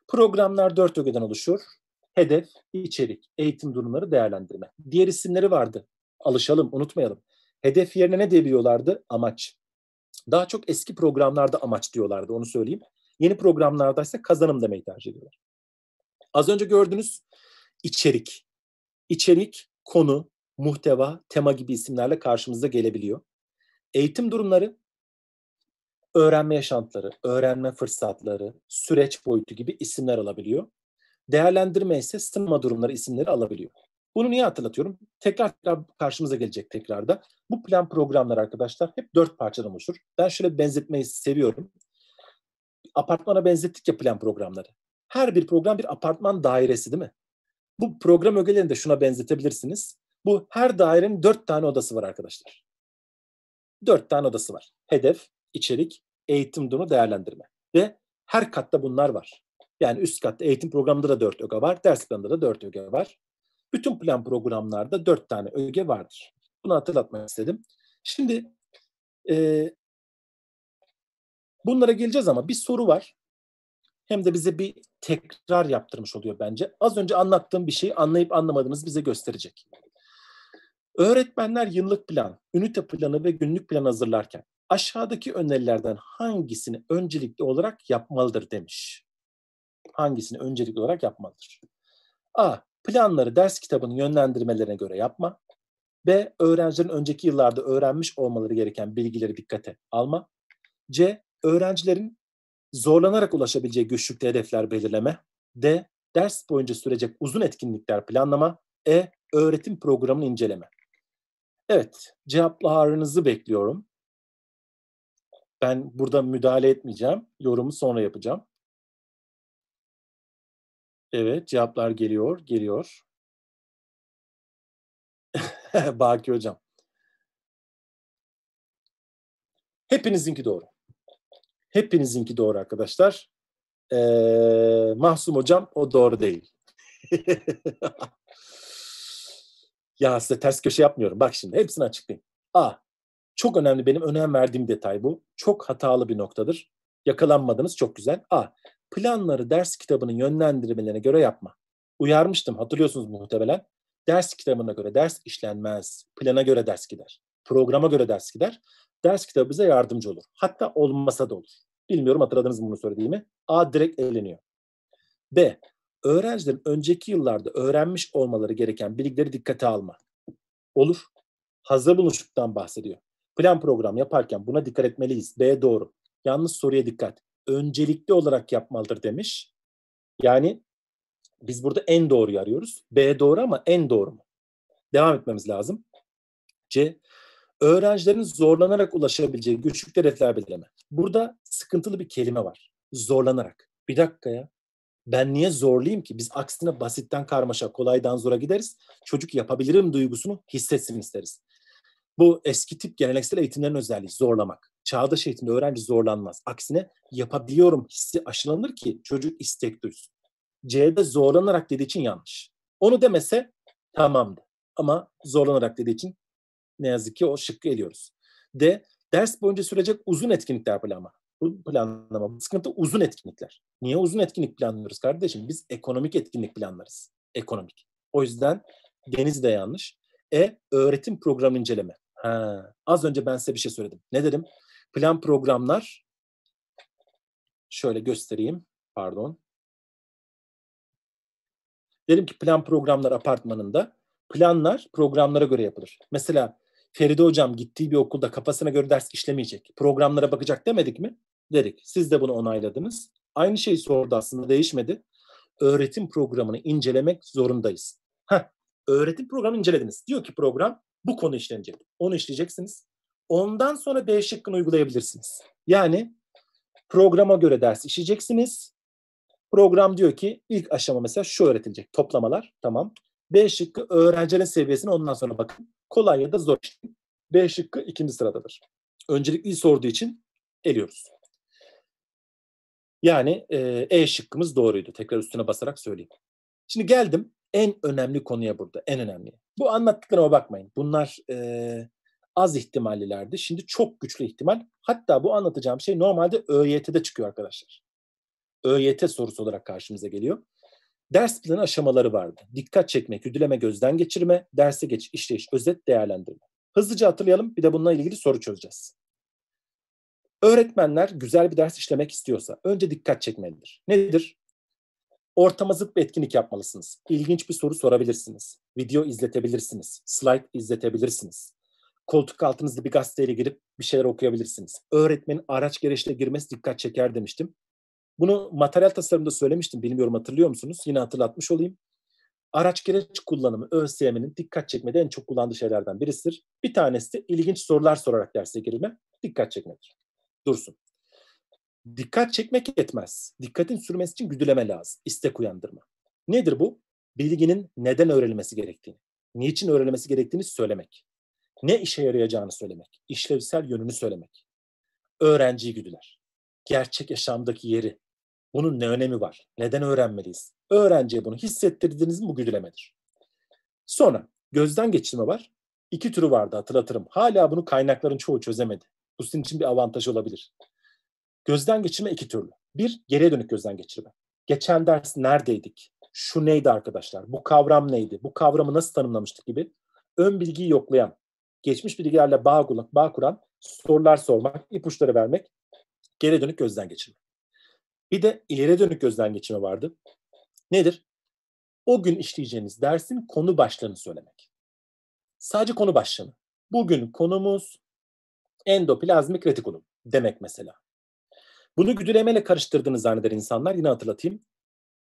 Programlar dört ögeden oluşur hedef, içerik, eğitim durumları değerlendirme. Diğer isimleri vardı. Alışalım, unutmayalım. Hedef yerine ne diyorlardı? Amaç. Daha çok eski programlarda amaç diyorlardı, onu söyleyeyim. Yeni programlarda ise kazanım demeyi tercih ediyorlar. Az önce gördünüz içerik. İçerik, konu, muhteva, tema gibi isimlerle karşımıza gelebiliyor. Eğitim durumları öğrenme yaşantıları, öğrenme fırsatları, süreç boyutu gibi isimler alabiliyor değerlendirme ise sınama durumları isimleri alabiliyor. Bunu niye hatırlatıyorum? Tekrar tekrar karşımıza gelecek tekrarda. Bu plan programlar arkadaşlar hep dört parçadan oluşur. Ben şöyle benzetmeyi seviyorum. Apartmana benzettik ya plan programları. Her bir program bir apartman dairesi değil mi? Bu program ögelerini de şuna benzetebilirsiniz. Bu her dairenin dört tane odası var arkadaşlar. Dört tane odası var. Hedef, içerik, eğitim durumu değerlendirme. Ve her katta bunlar var. Yani üst katta eğitim programında da 4 öge var, ders planında da 4 öge var. Bütün plan programlarda 4 tane öge vardır. Bunu hatırlatmak istedim. Şimdi e, bunlara geleceğiz ama bir soru var. Hem de bize bir tekrar yaptırmış oluyor bence. Az önce anlattığım bir şeyi anlayıp anlamadığınız bize gösterecek. Öğretmenler yıllık plan, ünite planı ve günlük plan hazırlarken aşağıdaki önerilerden hangisini öncelikli olarak yapmalıdır demiş hangisini öncelikli olarak yapmalıdır? A. Planları ders kitabının yönlendirmelerine göre yapma. B. Öğrencilerin önceki yıllarda öğrenmiş olmaları gereken bilgileri dikkate alma. C. Öğrencilerin zorlanarak ulaşabileceği güçlükte hedefler belirleme. D. Ders boyunca sürecek uzun etkinlikler planlama. E. Öğretim programını inceleme. Evet, cevaplarınızı bekliyorum. Ben burada müdahale etmeyeceğim. Yorumu sonra yapacağım. Evet cevaplar geliyor, geliyor. Baki Hocam. Hepinizinki doğru. Hepinizinki doğru arkadaşlar. Ee, Mahsum Hocam o doğru değil. ya size ters köşe yapmıyorum. Bak şimdi hepsini açıklayayım. A. Çok önemli benim önem verdiğim detay bu. Çok hatalı bir noktadır. Yakalanmadınız çok güzel. A planları ders kitabının yönlendirmelerine göre yapma. Uyarmıştım hatırlıyorsunuz muhtemelen. Ders kitabına göre ders işlenmez. Plana göre ders gider. Programa göre ders gider. Ders kitabı bize yardımcı olur. Hatta olmasa da olur. Bilmiyorum hatırladınız mı bunu söylediğimi? A direkt eleniyor. B. Öğrencilerin önceki yıllarda öğrenmiş olmaları gereken bilgileri dikkate alma. Olur. Hazır buluşluktan bahsediyor. Plan program yaparken buna dikkat etmeliyiz. B doğru. Yalnız soruya dikkat öncelikli olarak yapmalıdır demiş. Yani biz burada en doğruyu arıyoruz. B doğru ama en doğru mu? Devam etmemiz lazım. C. Öğrencilerin zorlanarak ulaşabileceği güçlükte hedefler belirleme. Burada sıkıntılı bir kelime var. Zorlanarak. Bir dakika ya. Ben niye zorlayayım ki? Biz aksine basitten karmaşa, kolaydan zora gideriz. Çocuk yapabilirim duygusunu hissetsin isteriz. Bu eski tip geleneksel eğitimlerin özelliği zorlamak çağdaş eğitimde öğrenci zorlanmaz. Aksine yapabiliyorum hissi aşılanır ki çocuk istek duysun. C'de zorlanarak dediği için yanlış. Onu demese tamamdı. Ama zorlanarak dediği için ne yazık ki o şıkkı eliyoruz. D. Ders boyunca sürecek uzun etkinlikler planlama. Bu planlama. Bu sıkıntı uzun etkinlikler. Niye uzun etkinlik planlıyoruz kardeşim? Biz ekonomik etkinlik planlarız. Ekonomik. O yüzden deniz de yanlış. E. Öğretim programı inceleme. Ha, az önce ben size bir şey söyledim. Ne dedim? Plan programlar şöyle göstereyim. Pardon. Dedim ki plan programlar apartmanında planlar programlara göre yapılır. Mesela Feride hocam gittiği bir okulda kafasına göre ders işlemeyecek. Programlara bakacak demedik mi? Dedik. Siz de bunu onayladınız. Aynı şey sordu aslında değişmedi. Öğretim programını incelemek zorundayız. Heh, öğretim programı incelediniz. Diyor ki program bu konu işlenecek. Onu işleyeceksiniz. Ondan sonra B şıkkını uygulayabilirsiniz. Yani programa göre ders işleyeceksiniz. Program diyor ki ilk aşama mesela şu öğretilecek. Toplamalar tamam. B şıkkı öğrencilerin seviyesine ondan sonra bakın. Kolay ya da zor. Şey. B şıkkı ikinci sıradadır. Öncelikli sorduğu için eliyoruz. Yani E şıkkımız doğruydu. Tekrar üstüne basarak söyleyeyim. Şimdi geldim en önemli konuya burada. En önemli. Bu anlattıklarıma bakmayın. Bunlar e, az ihtimallilerdi. Şimdi çok güçlü ihtimal. Hatta bu anlatacağım şey normalde ÖYT'de çıkıyor arkadaşlar. ÖYT sorusu olarak karşımıza geliyor. Ders planı aşamaları vardı. Dikkat çekme, güdüleme, gözden geçirme, derse geç, işleyiş, özet, değerlendirme. Hızlıca hatırlayalım bir de bununla ilgili soru çözeceğiz. Öğretmenler güzel bir ders işlemek istiyorsa önce dikkat çekmelidir. Nedir? Ortama zıt bir etkinlik yapmalısınız. İlginç bir soru sorabilirsiniz. Video izletebilirsiniz. Slide izletebilirsiniz koltuk altınızda bir gazeteyle girip bir şeyler okuyabilirsiniz. Öğretmenin araç gereçle girmesi dikkat çeker demiştim. Bunu materyal tasarımda söylemiştim. Bilmiyorum hatırlıyor musunuz? Yine hatırlatmış olayım. Araç gereç kullanımı ÖSYM'nin dikkat çekmede en çok kullandığı şeylerden birisidir. Bir tanesi de ilginç sorular sorarak derse girme, dikkat çekmedir. Dursun. Dikkat çekmek yetmez. Dikkatin sürmesi için güdüleme lazım. İstek uyandırma. Nedir bu? Bilginin neden öğrenilmesi gerektiğini, niçin öğrenilmesi gerektiğini söylemek ne işe yarayacağını söylemek, işlevsel yönünü söylemek. Öğrenci güdüler. Gerçek yaşamdaki yeri. Bunun ne önemi var? Neden öğrenmeliyiz? Öğrenciye bunu hissettirdiğiniz bu güdülemedir. Sonra gözden geçirme var. İki türü vardı hatırlatırım. Hala bunu kaynakların çoğu çözemedi. Bu sizin için bir avantaj olabilir. Gözden geçirme iki türlü. Bir, geriye dönük gözden geçirme. Geçen ders neredeydik? Şu neydi arkadaşlar? Bu kavram neydi? Bu kavramı nasıl tanımlamıştık gibi ön bilgiyi yoklayan, geçmiş bilgilerle bağ, kurmak, bağ kuran sorular sormak, ipuçları vermek, geri dönük gözden geçirme. Bir de ileri dönük gözden geçirme vardı. Nedir? O gün işleyeceğiniz dersin konu başlığını söylemek. Sadece konu başlığını. Bugün konumuz endoplazmik retikulum demek mesela. Bunu güdülemeyle karıştırdığını zanneder insanlar. Yine hatırlatayım.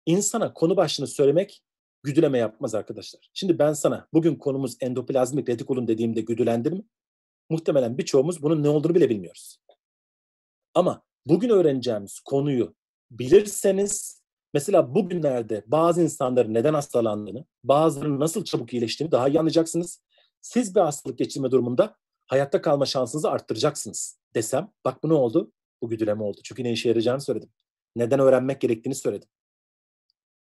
İnsana konu başlığını söylemek güdüleme yapmaz arkadaşlar. Şimdi ben sana bugün konumuz endoplazmik retikulum dediğimde güdülendirme. Muhtemelen birçoğumuz bunun ne olduğunu bile bilmiyoruz. Ama bugün öğreneceğimiz konuyu bilirseniz mesela bugünlerde bazı insanların neden hastalandığını, bazılarının nasıl çabuk iyileştiğini daha iyi anlayacaksınız. Siz bir hastalık geçirme durumunda hayatta kalma şansınızı arttıracaksınız desem bak bu ne oldu? Bu güdüleme oldu. Çünkü ne işe yarayacağını söyledim. Neden öğrenmek gerektiğini söyledim.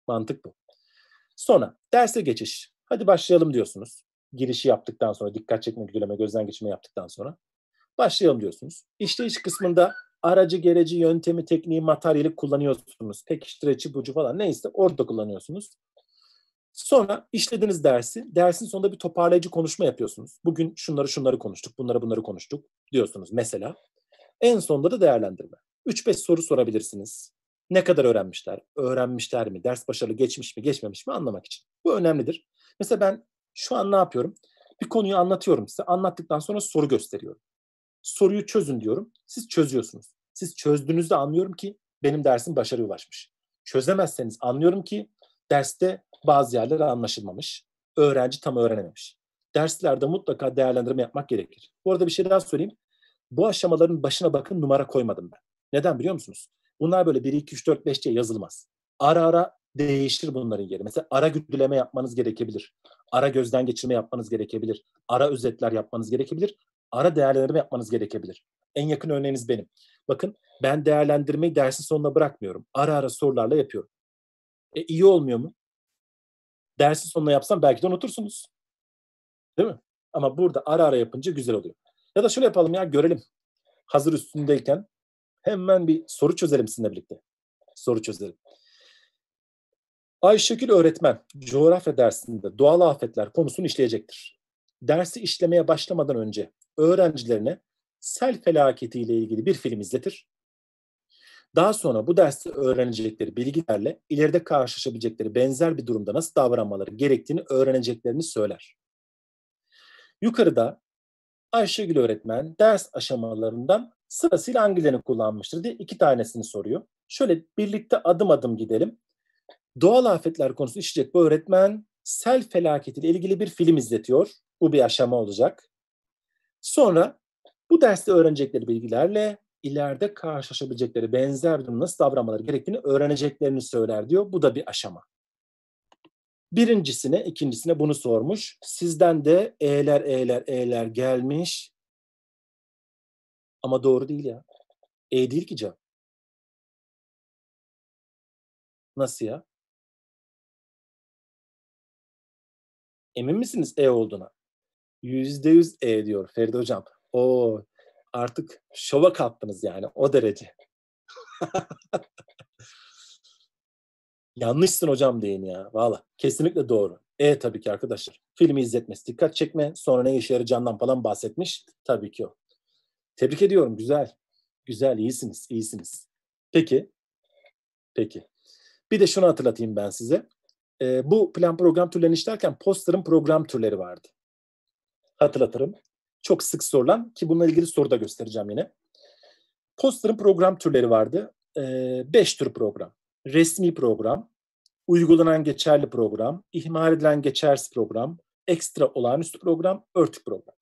Mantık bu. Sonra derse geçiş. Hadi başlayalım diyorsunuz. Girişi yaptıktan sonra, dikkat çekme, güdüleme, gözden geçirme yaptıktan sonra. Başlayalım diyorsunuz. İşleyiş kısmında aracı, gereci, yöntemi, tekniği, materyali kullanıyorsunuz. Pekiştireci, bucu falan neyse orada kullanıyorsunuz. Sonra işlediğiniz dersi, dersin sonunda bir toparlayıcı konuşma yapıyorsunuz. Bugün şunları şunları konuştuk, bunları bunları konuştuk diyorsunuz mesela. En sonunda da değerlendirme. 3-5 soru sorabilirsiniz. Ne kadar öğrenmişler? Öğrenmişler mi? Ders başarılı geçmiş mi, geçmemiş mi anlamak için. Bu önemlidir. Mesela ben şu an ne yapıyorum? Bir konuyu anlatıyorum size. Anlattıktan sonra soru gösteriyorum. Soruyu çözün diyorum. Siz çözüyorsunuz. Siz çözdüğünüzde anlıyorum ki benim dersim başarıya ulaşmış. Çözemezseniz anlıyorum ki derste bazı yerler anlaşılmamış. Öğrenci tam öğrenememiş. Derslerde mutlaka değerlendirme yapmak gerekir. Bu arada bir şey daha söyleyeyim. Bu aşamaların başına bakın numara koymadım ben. Neden biliyor musunuz? Bunlar böyle 1, 2, 3, 4, 5 diye yazılmaz. Ara ara değişir bunların yeri. Mesela ara güdüleme yapmanız gerekebilir. Ara gözden geçirme yapmanız gerekebilir. Ara özetler yapmanız gerekebilir. Ara değerlendirme yapmanız gerekebilir. En yakın örneğiniz benim. Bakın ben değerlendirmeyi dersin sonuna bırakmıyorum. Ara ara sorularla yapıyorum. E iyi olmuyor mu? Dersin sonuna yapsam belki de unutursunuz. Değil mi? Ama burada ara ara yapınca güzel oluyor. Ya da şöyle yapalım ya görelim. Hazır üstündeyken Hemen bir soru çözelim sizinle birlikte. Soru çözelim. Ayşegül öğretmen coğrafya dersinde doğal afetler konusunu işleyecektir. Dersi işlemeye başlamadan önce öğrencilerine sel felaketiyle ilgili bir film izletir. Daha sonra bu derste öğrenecekleri bilgilerle ileride karşılaşabilecekleri benzer bir durumda nasıl davranmaları gerektiğini öğreneceklerini söyler. Yukarıda Ayşegül öğretmen ders aşamalarından sırasıyla hangilerini kullanmıştır diye iki tanesini soruyor. Şöyle birlikte adım adım gidelim. Doğal afetler konusu işleyecek bu öğretmen sel felaketiyle ilgili bir film izletiyor. Bu bir aşama olacak. Sonra bu derste öğrenecekleri bilgilerle ileride karşılaşabilecekleri benzer durum nasıl davranmaları gerektiğini öğreneceklerini söyler diyor. Bu da bir aşama. Birincisine, ikincisine bunu sormuş. Sizden de e'ler e'ler e'ler gelmiş. Ama doğru değil ya. E değil ki can. Nasıl ya? Emin misiniz E olduğuna? Yüzde yüz E diyor Feride Hocam. O artık şova kaptınız yani o derece. Yanlışsın hocam deyin ya. Valla kesinlikle doğru. E tabii ki arkadaşlar. Filmi izletmesi, dikkat çekme, sonra ne işe yarayacağından falan bahsetmiş. Tabii ki o. Tebrik ediyorum. Güzel. Güzel. iyisiniz. iyisiniz. Peki. Peki. Bir de şunu hatırlatayım ben size. E, bu plan program türlerini işlerken posterın program türleri vardı. Hatırlatırım. Çok sık sorulan ki bununla ilgili soru da göstereceğim yine. Poster'ın program türleri vardı. E, beş tür program. Resmi program, uygulanan geçerli program, ihmal edilen geçersiz program, ekstra olağanüstü program, örtük program.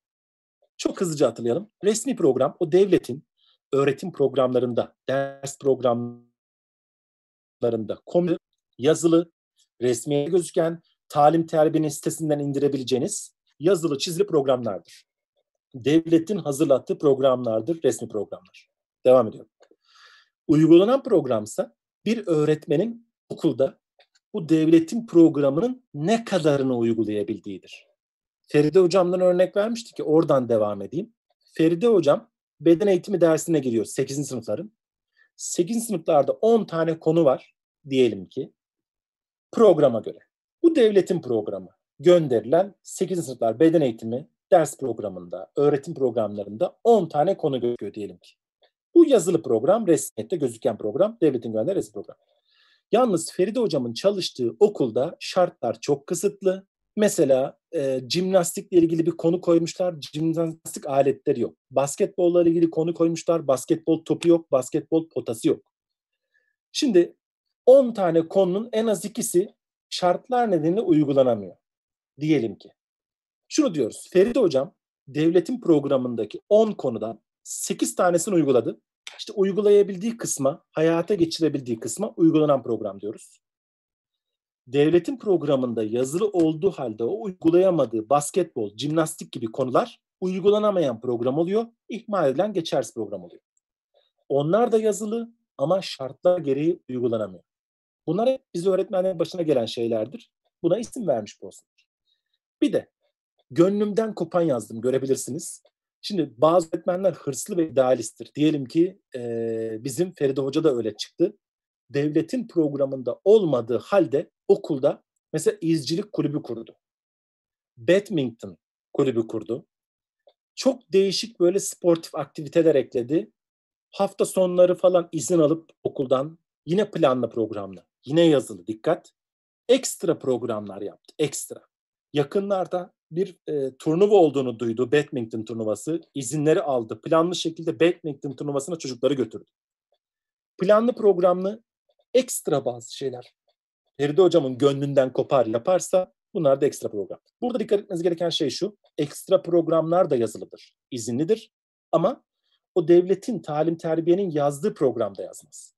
Çok hızlıca hatırlayalım. Resmi program o devletin öğretim programlarında, ders programlarında komik, yazılı, resmiye gözüken talim terbiyenin sitesinden indirebileceğiniz yazılı, çizili programlardır. Devletin hazırlattığı programlardır, resmi programlar. Devam ediyorum. Uygulanan programsa bir öğretmenin okulda bu devletin programının ne kadarını uygulayabildiğidir. Feride hocamdan örnek vermişti ki oradan devam edeyim. Feride hocam beden eğitimi dersine giriyor 8. sınıfların. 8. sınıflarda 10 tane konu var diyelim ki programa göre. Bu devletin programı gönderilen 8. sınıflar beden eğitimi ders programında, öğretim programlarında 10 tane konu gözüküyor diyelim ki. Bu yazılı program, resmiyette gözüken program, devletin gönderdiği resim program. Yalnız Feride hocamın çalıştığı okulda şartlar çok kısıtlı. Mesela e, jimnastikle ilgili bir konu koymuşlar, jimnastik aletleri yok. Basketbolla ilgili konu koymuşlar, basketbol topu yok, basketbol potası yok. Şimdi 10 tane konunun en az ikisi şartlar nedeniyle uygulanamıyor. Diyelim ki. Şunu diyoruz. Feride Hocam devletin programındaki 10 konudan 8 tanesini uyguladı. İşte uygulayabildiği kısma, hayata geçirebildiği kısma uygulanan program diyoruz devletin programında yazılı olduğu halde o uygulayamadığı basketbol, jimnastik gibi konular uygulanamayan program oluyor, ihmal edilen geçersiz program oluyor. Onlar da yazılı ama şartlar gereği uygulanamıyor. Bunlar hep bize öğretmenlerin başına gelen şeylerdir. Buna isim vermiş olsun. Bir de gönlümden kopan yazdım görebilirsiniz. Şimdi bazı öğretmenler hırslı ve idealisttir. Diyelim ki e, bizim Feride Hoca da öyle çıktı. Devletin programında olmadığı halde okulda mesela izcilik kulübü kurdu. Badminton kulübü kurdu. Çok değişik böyle sportif aktiviteler ekledi. Hafta sonları falan izin alıp okuldan yine planlı programlı, yine yazılı dikkat. Ekstra programlar yaptı, ekstra. Yakınlarda bir e, turnuva olduğunu duydu, badminton turnuvası. İzinleri aldı. Planlı şekilde badminton turnuvasına çocukları götürdü. Planlı programlı ekstra bazı şeyler Feride Hocam'ın gönlünden kopar yaparsa bunlar da ekstra program. Burada dikkat etmeniz gereken şey şu. Ekstra programlar da yazılıdır, izinlidir. Ama o devletin talim terbiyenin yazdığı programda yazmaz.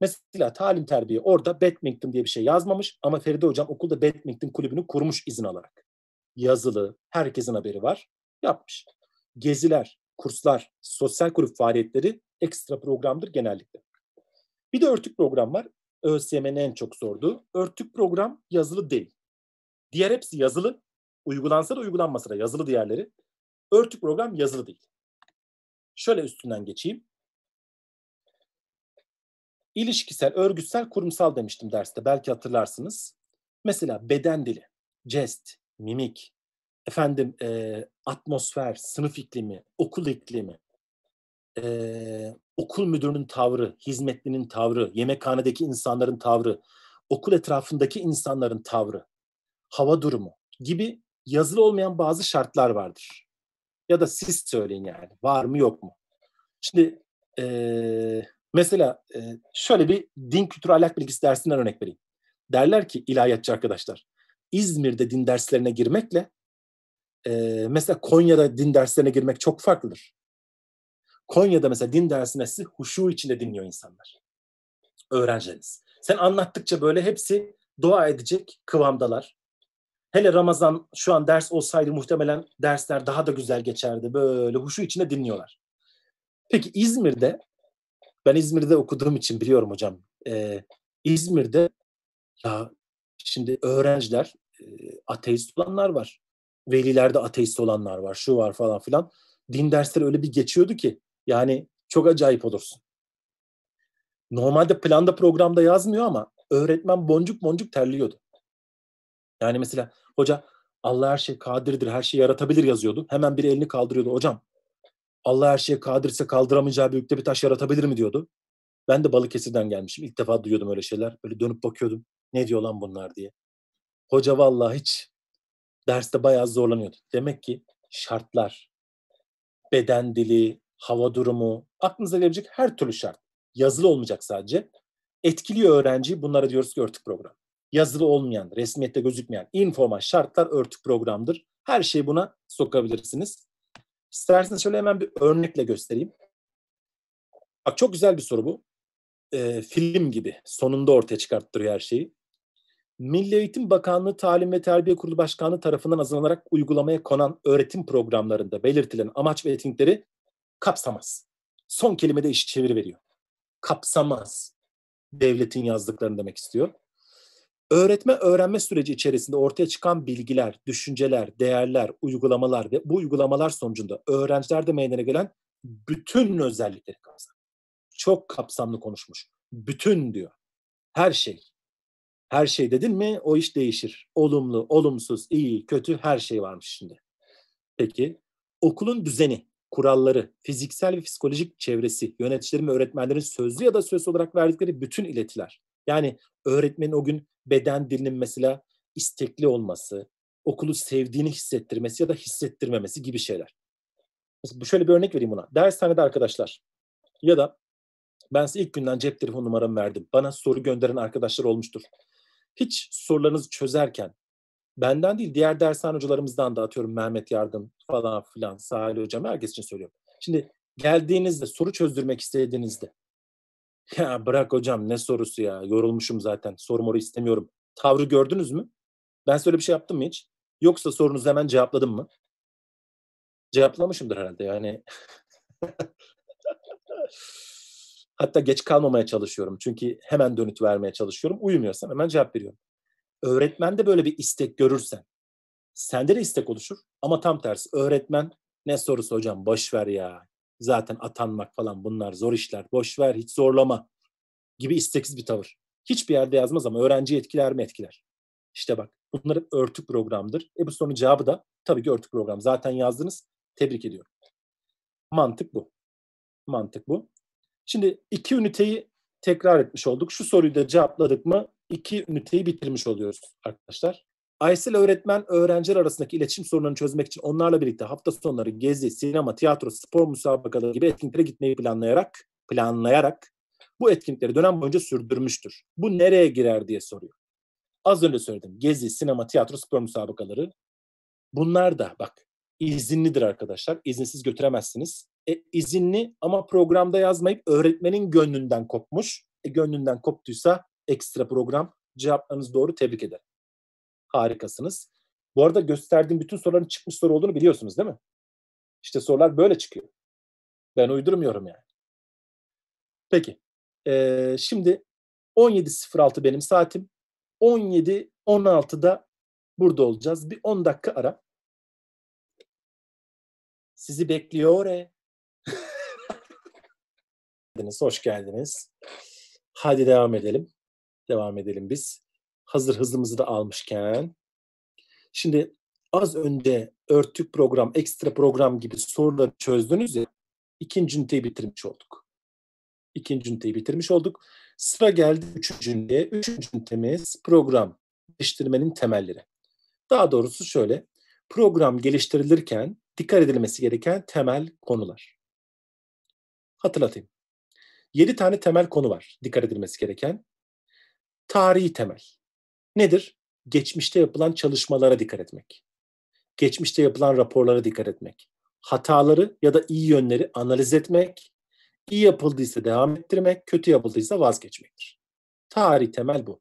Mesela talim terbiye orada badminton diye bir şey yazmamış ama Feride Hocam okulda badminton kulübünü kurmuş izin alarak. Yazılı, herkesin haberi var, yapmış. Geziler, kurslar, sosyal kulüp faaliyetleri ekstra programdır genellikle. Bir de örtük program var. ÖSYM'nin en çok sorduğu. Örtük program yazılı değil. Diğer hepsi yazılı. Uygulansa da uygulanmasa da yazılı diğerleri. Örtük program yazılı değil. Şöyle üstünden geçeyim. İlişkisel, örgütsel, kurumsal demiştim derste. Belki hatırlarsınız. Mesela beden dili, jest, mimik, efendim e, atmosfer, sınıf iklimi, okul iklimi, e, okul müdürünün tavrı, hizmetlinin tavrı, yemekhanedeki insanların tavrı, okul etrafındaki insanların tavrı, hava durumu gibi yazılı olmayan bazı şartlar vardır. Ya da siz söyleyin yani var mı yok mu? Şimdi e, mesela e, şöyle bir din kültürü ahlak bilgisi dersinden örnek vereyim. Derler ki ilahiyatçı arkadaşlar İzmir'de din derslerine girmekle e, mesela Konya'da din derslerine girmek çok farklıdır. Konya'da mesela din dersine sizi huşu içinde dinliyor insanlar. Öğrencileriniz. Sen anlattıkça böyle hepsi dua edecek kıvamdalar. Hele Ramazan şu an ders olsaydı muhtemelen dersler daha da güzel geçerdi. Böyle huşu içinde dinliyorlar. Peki İzmir'de, ben İzmir'de okuduğum için biliyorum hocam. E, İzmir'de ya şimdi öğrenciler e, ateist olanlar var. Velilerde ateist olanlar var. Şu var falan filan. Din dersleri öyle bir geçiyordu ki yani çok acayip olursun. Normalde planda programda yazmıyor ama öğretmen boncuk boncuk terliyordu. Yani mesela hoca Allah her şeye kadirdir, her şeyi yaratabilir yazıyordu. Hemen bir elini kaldırıyordu. Hocam Allah her şeye kadirse kaldıramayacağı büyükte bir taş yaratabilir mi diyordu. Ben de Balıkesir'den gelmişim. İlk defa duyuyordum öyle şeyler. Böyle dönüp bakıyordum. Ne diyor lan bunlar diye. Hoca vallahi hiç derste bayağı zorlanıyordu. Demek ki şartlar, beden dili, hava durumu, aklınıza gelebilecek her türlü şart. Yazılı olmayacak sadece. Etkiliyor öğrenciyi. Bunlara diyoruz ki örtük program. Yazılı olmayan, resmiyette gözükmeyen informal şartlar örtük programdır. Her şeyi buna sokabilirsiniz. İsterseniz şöyle hemen bir örnekle göstereyim. Bak çok güzel bir soru bu. E, film gibi sonunda ortaya çıkarttırıyor her şeyi. Milli Eğitim Bakanlığı Talim ve Terbiye Kurulu Başkanlığı tarafından hazırlanarak uygulamaya konan öğretim programlarında belirtilen amaç ve etkinlikleri kapsamaz. Son kelimede işi çeviri veriyor. Kapsamaz. Devletin yazdıklarını demek istiyor. Öğretme öğrenme süreci içerisinde ortaya çıkan bilgiler, düşünceler, değerler, uygulamalar ve bu uygulamalar sonucunda öğrencilerde meydana gelen bütün özellikleri kapsar. Çok kapsamlı konuşmuş. Bütün diyor. Her şey. Her şey dedin mi o iş değişir. Olumlu, olumsuz, iyi, kötü her şey varmış şimdi. Peki okulun düzeni kuralları, fiziksel ve psikolojik çevresi, yöneticilerin ve öğretmenlerin sözlü ya da söz olarak verdikleri bütün iletiler. Yani öğretmenin o gün beden dilinin mesela istekli olması, okulu sevdiğini hissettirmesi ya da hissettirmemesi gibi şeyler. Mesela şöyle bir örnek vereyim buna. Dershanede arkadaşlar ya da ben size ilk günden cep telefon numaramı verdim. Bana soru gönderen arkadaşlar olmuştur. Hiç sorularınızı çözerken Benden değil diğer dershane hocalarımızdan da atıyorum Mehmet Yardım falan filan Sahil Hocam herkes için söylüyorum. Şimdi geldiğinizde soru çözdürmek istediğinizde ya bırak hocam ne sorusu ya yorulmuşum zaten soru moru istemiyorum. Tavrı gördünüz mü? Ben söyle bir şey yaptım mı hiç? Yoksa sorunuzu hemen cevapladım mı? Cevaplamışımdır herhalde yani. Hatta geç kalmamaya çalışıyorum. Çünkü hemen dönüt vermeye çalışıyorum. Uyumuyorsam hemen cevap veriyorum öğretmende böyle bir istek görürsen sende de istek oluşur ama tam tersi öğretmen ne sorusu hocam boş ver ya zaten atanmak falan bunlar zor işler boş ver hiç zorlama gibi isteksiz bir tavır. Hiçbir yerde yazmaz ama öğrenci etkiler mi etkiler. İşte bak bunlar hep örtü programdır. E bu sorunun cevabı da tabii ki örtük program. Zaten yazdınız. Tebrik ediyorum. Mantık bu. Mantık bu. Şimdi iki üniteyi tekrar etmiş olduk. Şu soruyu da cevapladık mı iki üniteyi bitirmiş oluyoruz arkadaşlar. Aysel öğretmen öğrenciler arasındaki iletişim sorunlarını çözmek için onlarla birlikte hafta sonları gezi, sinema, tiyatro, spor müsabakaları gibi etkinliklere gitmeyi planlayarak planlayarak bu etkinlikleri dönem boyunca sürdürmüştür. Bu nereye girer diye soruyor. Az önce söyledim. Gezi, sinema, tiyatro, spor müsabakaları. Bunlar da bak izinlidir arkadaşlar. İzinsiz götüremezsiniz e, izinli ama programda yazmayıp öğretmenin gönlünden kopmuş. E, gönlünden koptuysa ekstra program. Cevaplarınız doğru. Tebrik ederim. Harikasınız. Bu arada gösterdiğim bütün soruların çıkmış soru olduğunu biliyorsunuz değil mi? İşte sorular böyle çıkıyor. Ben uydurmuyorum yani. Peki. Ee, şimdi 17.06 benim saatim. 17.16'da burada olacağız. Bir 10 dakika ara. Sizi bekliyor. E geldiniz, hoş geldiniz. Hadi devam edelim. Devam edelim biz. Hazır hızımızı da almışken. Şimdi az önce örtük program, ekstra program gibi soruları çözdünüz ya. İkinci üniteyi bitirmiş olduk. İkinci üniteyi bitirmiş olduk. Sıra geldi üçüncü üniteye. Üçüncü ünitemiz program geliştirmenin temelleri. Daha doğrusu şöyle. Program geliştirilirken dikkat edilmesi gereken temel konular. Hatırlatayım. 7 tane temel konu var dikkat edilmesi gereken. Tarihi temel. Nedir? Geçmişte yapılan çalışmalara dikkat etmek. Geçmişte yapılan raporlara dikkat etmek. Hataları ya da iyi yönleri analiz etmek. İyi yapıldıysa devam ettirmek, kötü yapıldıysa vazgeçmektir. Tarihi temel bu.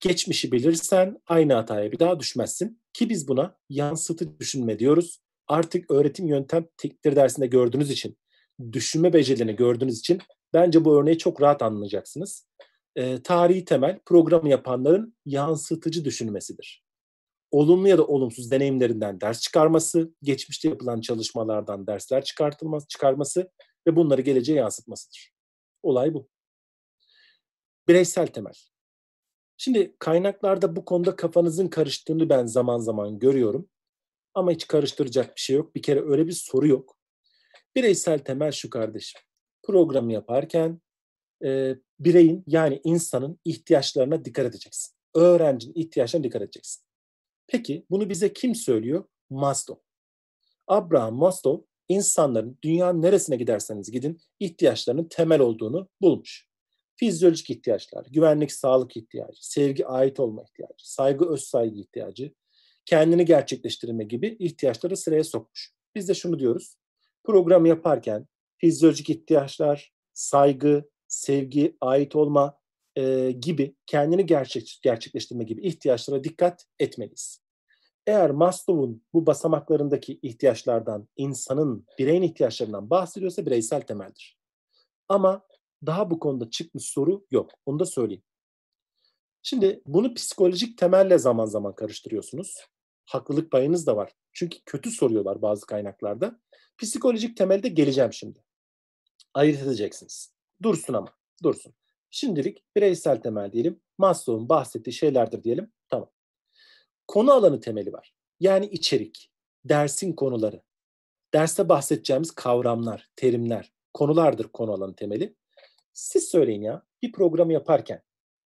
Geçmişi bilirsen aynı hataya bir daha düşmezsin ki biz buna yansıtı düşünme diyoruz. Artık öğretim yöntem tekdir dersinde gördüğünüz için, düşünme becerilerini gördüğünüz için Bence bu örneği çok rahat anlayacaksınız. E, tarihi temel program yapanların yansıtıcı düşünmesidir. Olumlu ya da olumsuz deneyimlerinden ders çıkarması, geçmişte yapılan çalışmalardan dersler çıkartılması, çıkarması ve bunları geleceğe yansıtmasıdır. Olay bu. Bireysel temel. Şimdi kaynaklarda bu konuda kafanızın karıştığını ben zaman zaman görüyorum. Ama hiç karıştıracak bir şey yok. Bir kere öyle bir soru yok. Bireysel temel şu kardeşim programı yaparken e, bireyin yani insanın ihtiyaçlarına dikkat edeceksin. Öğrencinin ihtiyaçlarına dikkat edeceksin. Peki bunu bize kim söylüyor? Maslow. Abraham Maslow insanların dünya neresine giderseniz gidin ihtiyaçlarının temel olduğunu bulmuş. Fizyolojik ihtiyaçlar, güvenlik, sağlık ihtiyacı, sevgi, ait olma ihtiyacı, saygı, öz saygı ihtiyacı, kendini gerçekleştirme gibi ihtiyaçları sıraya sokmuş. Biz de şunu diyoruz. Program yaparken fizyolojik ihtiyaçlar, saygı, sevgi, ait olma e, gibi kendini gerçek, gerçekleştirme gibi ihtiyaçlara dikkat etmeliyiz. Eğer Maslow'un bu basamaklarındaki ihtiyaçlardan, insanın, bireyin ihtiyaçlarından bahsediyorsa bireysel temeldir. Ama daha bu konuda çıkmış soru yok. Onu da söyleyeyim. Şimdi bunu psikolojik temelle zaman zaman karıştırıyorsunuz. Haklılık payınız da var. Çünkü kötü soruyorlar bazı kaynaklarda. Psikolojik temelde geleceğim şimdi ayırt edeceksiniz. Dursun ama dursun. Şimdilik bireysel temel diyelim. Maslow'un bahsettiği şeylerdir diyelim. Tamam. Konu alanı temeli var. Yani içerik, dersin konuları, derste bahsedeceğimiz kavramlar, terimler, konulardır konu alanı temeli. Siz söyleyin ya bir programı yaparken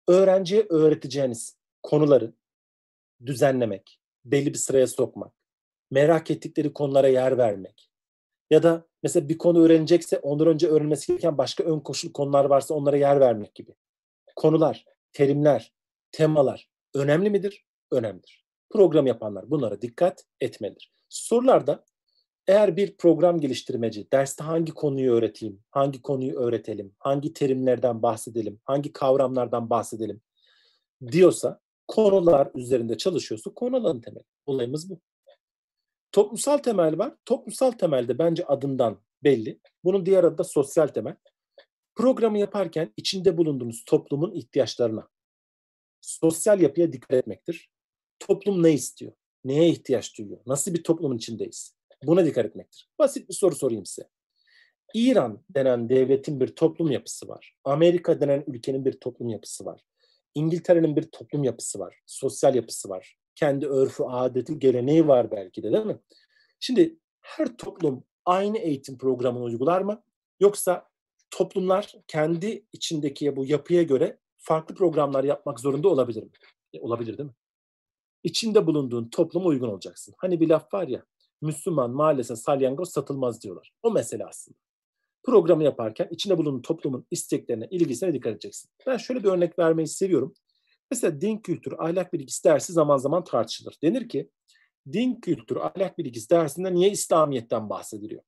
öğrenciye öğreteceğiniz konuları düzenlemek, belli bir sıraya sokmak, merak ettikleri konulara yer vermek, ya da mesela bir konu öğrenecekse ondan önce öğrenmesi gereken başka ön koşul konular varsa onlara yer vermek gibi. Konular, terimler, temalar önemli midir? Önemlidir. Program yapanlar bunlara dikkat etmelidir. Sorularda eğer bir program geliştirmeci derste hangi konuyu öğreteyim, hangi konuyu öğretelim, hangi terimlerden bahsedelim, hangi kavramlardan bahsedelim diyorsa konular üzerinde çalışıyorsa konu alanı temeli. Olayımız bu. Toplumsal temel var. Toplumsal temelde bence adından belli. Bunun diğer adı da sosyal temel. Programı yaparken içinde bulunduğunuz toplumun ihtiyaçlarına, sosyal yapıya dikkat etmektir. Toplum ne istiyor? Neye ihtiyaç duyuyor? Nasıl bir toplumun içindeyiz? Buna dikkat etmektir. Basit bir soru sorayım size. İran denen devletin bir toplum yapısı var. Amerika denen ülkenin bir toplum yapısı var. İngiltere'nin bir toplum yapısı var. Sosyal yapısı var kendi örfü, adeti, geleneği var belki de değil mi? Şimdi her toplum aynı eğitim programını uygular mı? Yoksa toplumlar kendi içindeki bu yapıya göre farklı programlar yapmak zorunda olabilir mi? E, olabilir değil mi? İçinde bulunduğun topluma uygun olacaksın. Hani bir laf var ya, Müslüman maalesef salyangoz satılmaz diyorlar. O mesele aslında. Programı yaparken içinde bulunduğun toplumun isteklerine, ilgisine dikkat edeceksin. Ben şöyle bir örnek vermeyi seviyorum. Mesela din kültürü, ahlak bilgisi dersi zaman zaman tartışılır. Denir ki din kültürü, ahlak bilgisi dersinde niye İslamiyet'ten bahsediliyor?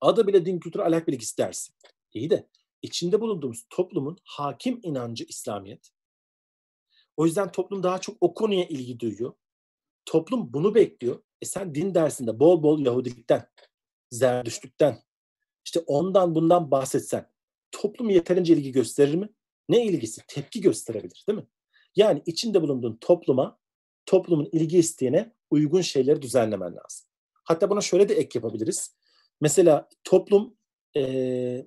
Adı bile din kültürü, ahlak bilgisi dersi. İyi de içinde bulunduğumuz toplumun hakim inancı İslamiyet. O yüzden toplum daha çok o konuya ilgi duyuyor. Toplum bunu bekliyor. E sen din dersinde bol bol Yahudilikten, Zerdüştlükten, işte ondan bundan bahsetsen toplum yeterince ilgi gösterir mi? Ne ilgisi? Tepki gösterebilir değil mi? Yani içinde bulunduğun topluma, toplumun ilgi isteğine uygun şeyleri düzenlemen lazım. Hatta buna şöyle de ek yapabiliriz. Mesela toplum e,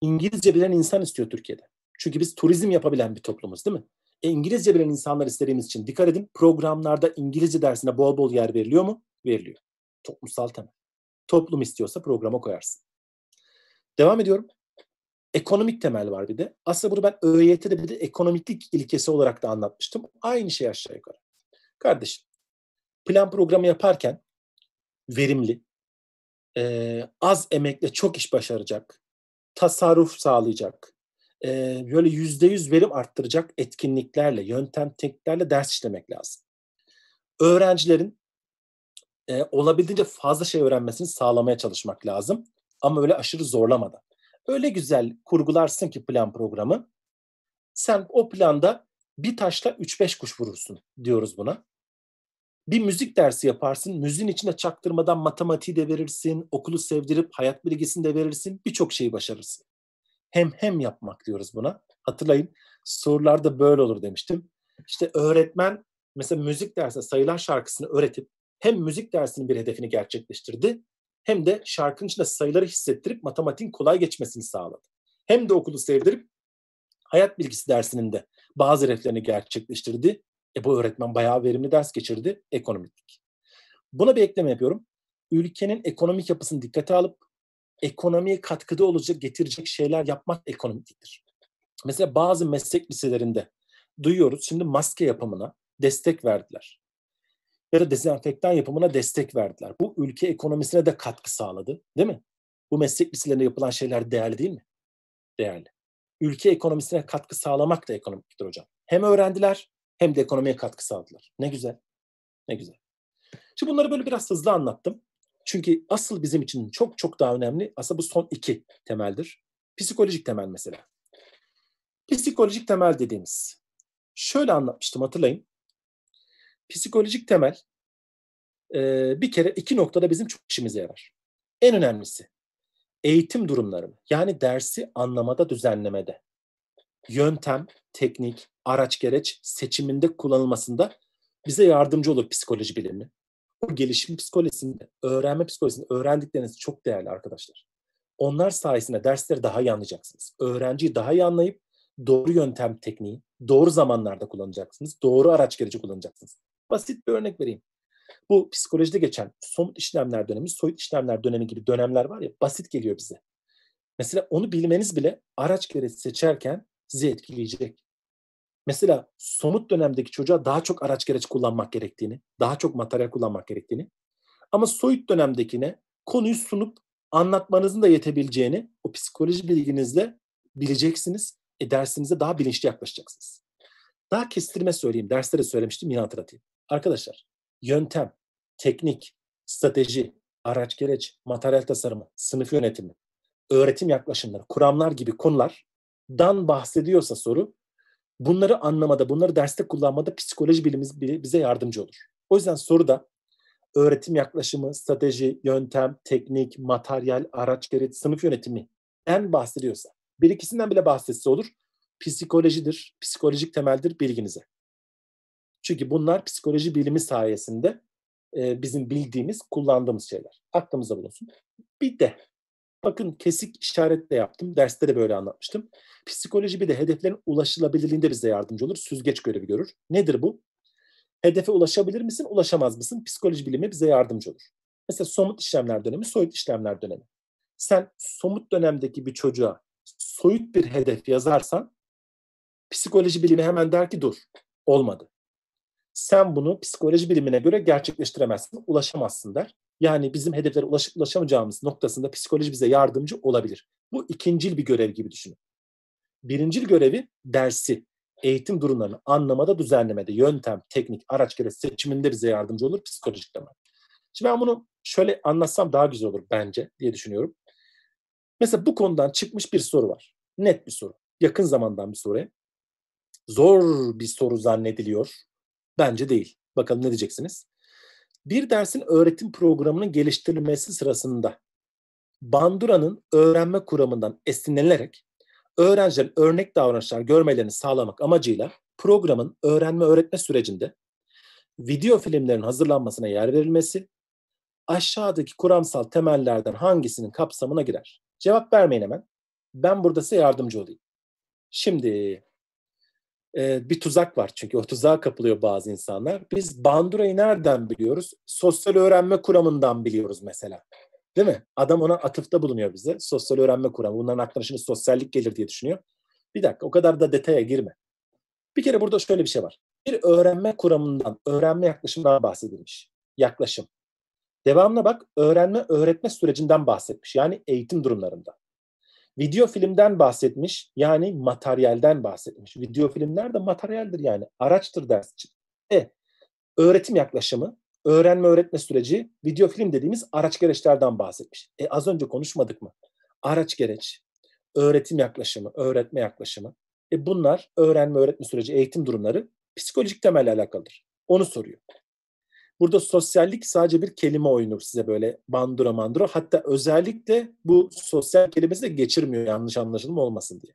İngilizce bilen insan istiyor Türkiye'de. Çünkü biz turizm yapabilen bir toplumuz değil mi? E, İngilizce bilen insanlar istediğimiz için dikkat edin. Programlarda İngilizce dersine bol bol yer veriliyor mu? Veriliyor. Toplumsal temel. Toplum istiyorsa programa koyarsın. Devam ediyorum. Ekonomik temel var bir de. Aslında bunu ben ÖYT'de bir de ekonomiklik ilkesi olarak da anlatmıştım. Aynı şey aşağı yukarı. Kardeşim, plan programı yaparken verimli, e, az emekle çok iş başaracak, tasarruf sağlayacak, e, böyle yüzde yüz verim arttıracak etkinliklerle, yöntem tekniklerle ders işlemek lazım. Öğrencilerin e, olabildiğince fazla şey öğrenmesini sağlamaya çalışmak lazım. Ama öyle aşırı zorlamadan öyle güzel kurgularsın ki plan programı. Sen o planda bir taşla 3-5 kuş vurursun diyoruz buna. Bir müzik dersi yaparsın. Müziğin içine çaktırmadan matematiği de verirsin. Okulu sevdirip hayat bilgisini de verirsin. Birçok şeyi başarırsın. Hem hem yapmak diyoruz buna. Hatırlayın sorularda böyle olur demiştim. İşte öğretmen mesela müzik dersi sayılar şarkısını öğretip hem müzik dersinin bir hedefini gerçekleştirdi hem de şarkının içinde sayıları hissettirip matematiğin kolay geçmesini sağladı. Hem de okulu sevdirip hayat bilgisi dersinin de bazı hedeflerini gerçekleştirdi. E bu öğretmen bayağı verimli ders geçirdi, ekonomik. Buna bir ekleme yapıyorum. Ülkenin ekonomik yapısını dikkate alıp ekonomiye katkıda olacak, getirecek şeyler yapmak ekonomiktir. Mesela bazı meslek liselerinde duyuyoruz şimdi maske yapımına destek verdiler ya da dezenfektan yapımına destek verdiler. Bu ülke ekonomisine de katkı sağladı değil mi? Bu meslek liselerinde yapılan şeyler değerli değil mi? Değerli. Ülke ekonomisine katkı sağlamak da ekonomiktir hocam. Hem öğrendiler hem de ekonomiye katkı sağladılar. Ne güzel. Ne güzel. Şimdi bunları böyle biraz hızlı anlattım. Çünkü asıl bizim için çok çok daha önemli aslında bu son iki temeldir. Psikolojik temel mesela. Psikolojik temel dediğimiz. Şöyle anlatmıştım hatırlayın psikolojik temel e, bir kere iki noktada bizim çok işimize yarar. En önemlisi eğitim durumları, yani dersi anlamada düzenlemede yöntem, teknik, araç gereç seçiminde kullanılmasında bize yardımcı olur psikoloji bilimi. Bu gelişim psikolojisinde, öğrenme psikolojisinde öğrendikleriniz çok değerli arkadaşlar. Onlar sayesinde dersleri daha iyi anlayacaksınız. Öğrenciyi daha iyi anlayıp doğru yöntem tekniği doğru zamanlarda kullanacaksınız. Doğru araç gereci kullanacaksınız. Basit bir örnek vereyim. Bu psikolojide geçen somut işlemler dönemi, soyut işlemler dönemi gibi dönemler var ya basit geliyor bize. Mesela onu bilmeniz bile araç gereci seçerken sizi etkileyecek. Mesela somut dönemdeki çocuğa daha çok araç gereç kullanmak gerektiğini, daha çok materyal kullanmak gerektiğini ama soyut dönemdekine konuyu sunup anlatmanızın da yetebileceğini o psikoloji bilginizle bileceksiniz. E dersinize daha bilinçli yaklaşacaksınız. Daha kestirme söyleyeyim. Derslere söylemiştim yine hatırlatayım. Arkadaşlar yöntem, teknik, strateji, araç gereç, materyal tasarımı, sınıf yönetimi, öğretim yaklaşımları, kuramlar gibi konulardan bahsediyorsa soru bunları anlamada, bunları derste kullanmada psikoloji bilimimiz bize yardımcı olur. O yüzden soruda öğretim yaklaşımı, strateji, yöntem, teknik, materyal, araç gereç, sınıf yönetimi en bahsediyorsa bir ikisinden bile bahsetse olur. Psikolojidir, psikolojik temeldir bilginize. Çünkü bunlar psikoloji bilimi sayesinde e, bizim bildiğimiz, kullandığımız şeyler. Aklımızda bulunsun. Bir de bakın kesik işaretle yaptım. Derste de böyle anlatmıştım. Psikoloji bir de hedeflerin ulaşılabilirliğinde bize yardımcı olur. Süzgeç görevi görür. Nedir bu? Hedefe ulaşabilir misin, ulaşamaz mısın? Psikoloji bilimi bize yardımcı olur. Mesela somut işlemler dönemi, soyut işlemler dönemi. Sen somut dönemdeki bir çocuğa soyut bir hedef yazarsan psikoloji bilimi hemen der ki dur, olmadı sen bunu psikoloji bilimine göre gerçekleştiremezsin, ulaşamazsın der. Yani bizim hedeflere ulaş, ulaşamayacağımız noktasında psikoloji bize yardımcı olabilir. Bu ikincil bir görev gibi düşünün. Birincil görevi dersi, eğitim durumlarını anlamada, düzenlemede, yöntem, teknik, araç gereç seçiminde bize yardımcı olur psikolojik temel. Şimdi ben bunu şöyle anlatsam daha güzel olur bence diye düşünüyorum. Mesela bu konudan çıkmış bir soru var. Net bir soru. Yakın zamandan bir soru. Zor bir soru zannediliyor Bence değil. Bakalım ne diyeceksiniz? Bir dersin öğretim programının geliştirilmesi sırasında Bandura'nın öğrenme kuramından esinlenilerek öğrencilerin örnek davranışlar görmelerini sağlamak amacıyla programın öğrenme öğretme sürecinde video filmlerin hazırlanmasına yer verilmesi aşağıdaki kuramsal temellerden hangisinin kapsamına girer? Cevap vermeyin hemen. Ben burada size yardımcı olayım. Şimdi e, bir tuzak var çünkü o tuzağa kapılıyor bazı insanlar. Biz bandurayı nereden biliyoruz? Sosyal öğrenme kuramından biliyoruz mesela. Değil mi? Adam ona atıfta bulunuyor bize. Sosyal öğrenme kuramı. Bunların aklına şimdi sosyallik gelir diye düşünüyor. Bir dakika o kadar da detaya girme. Bir kere burada şöyle bir şey var. Bir öğrenme kuramından, öğrenme yaklaşımından bahsedilmiş. Yaklaşım. Devamına bak öğrenme öğretme sürecinden bahsetmiş. Yani eğitim durumlarında. Video filmden bahsetmiş yani materyalden bahsetmiş. Video filmler de materyaldir yani araçtır ders için. E, öğretim yaklaşımı, öğrenme öğretme süreci, video film dediğimiz araç gereçlerden bahsetmiş. E az önce konuşmadık mı? Araç gereç, öğretim yaklaşımı, öğretme yaklaşımı. E bunlar öğrenme öğretme süreci, eğitim durumları psikolojik temelle alakalıdır. Onu soruyor. Burada sosyallik sadece bir kelime oyunu size böyle bandura mandura. Hatta özellikle bu sosyal kelimesi de geçirmiyor yanlış anlaşılma olmasın diye.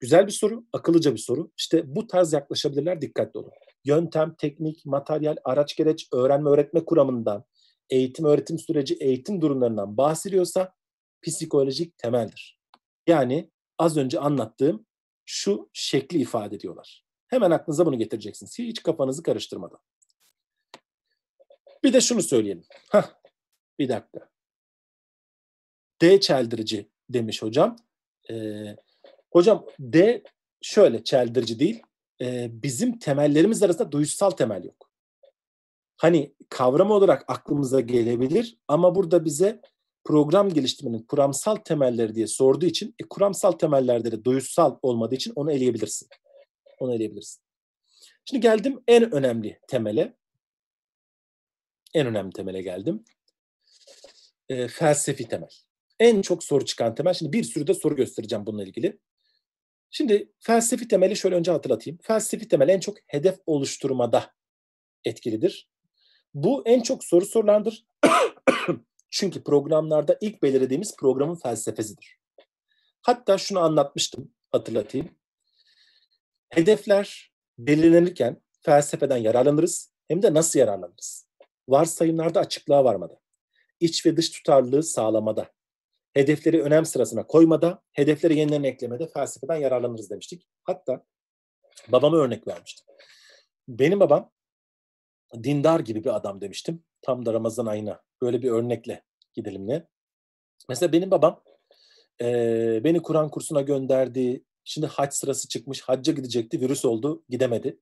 Güzel bir soru, akıllıca bir soru. İşte bu tarz yaklaşabilirler dikkatli olun. Yöntem, teknik, materyal, araç gereç, öğrenme öğretme kuramından, eğitim öğretim süreci, eğitim durumlarından bahsediyorsa psikolojik temeldir. Yani az önce anlattığım şu şekli ifade ediyorlar. Hemen aklınıza bunu getireceksiniz. Hiç kafanızı karıştırmadan. Bir de şunu söyleyelim. Hah, bir dakika. D çeldirici demiş hocam. Ee, hocam D şöyle çeldirici değil. E, bizim temellerimiz arasında duygusal temel yok. Hani kavram olarak aklımıza gelebilir ama burada bize program geliştirmenin kuramsal temelleri diye sorduğu için e, kuramsal temellerde de duygusal olmadığı için onu eleyebilirsin. Onu eleyebilirsin. Şimdi geldim en önemli temele en önemli temele geldim. E, felsefi temel. En çok soru çıkan temel. Şimdi bir sürü de soru göstereceğim bununla ilgili. Şimdi felsefi temeli şöyle önce hatırlatayım. Felsefi temel en çok hedef oluşturmada etkilidir. Bu en çok soru sorulandır. Çünkü programlarda ilk belirlediğimiz programın felsefesidir. Hatta şunu anlatmıştım, hatırlatayım. Hedefler belirlenirken felsefeden yararlanırız hem de nasıl yararlanırız? varsayımlarda açıklığa varmada, iç ve dış tutarlılığı sağlamada, hedefleri önem sırasına koymada, hedefleri yenilerini eklemede felsefeden yararlanırız demiştik. Hatta babama örnek vermiştim. Benim babam dindar gibi bir adam demiştim. Tam da Ramazan ayına böyle bir örnekle gidelim ne. Mesela benim babam e, beni Kur'an kursuna gönderdi. Şimdi hac sırası çıkmış, hacca gidecekti, virüs oldu, gidemedi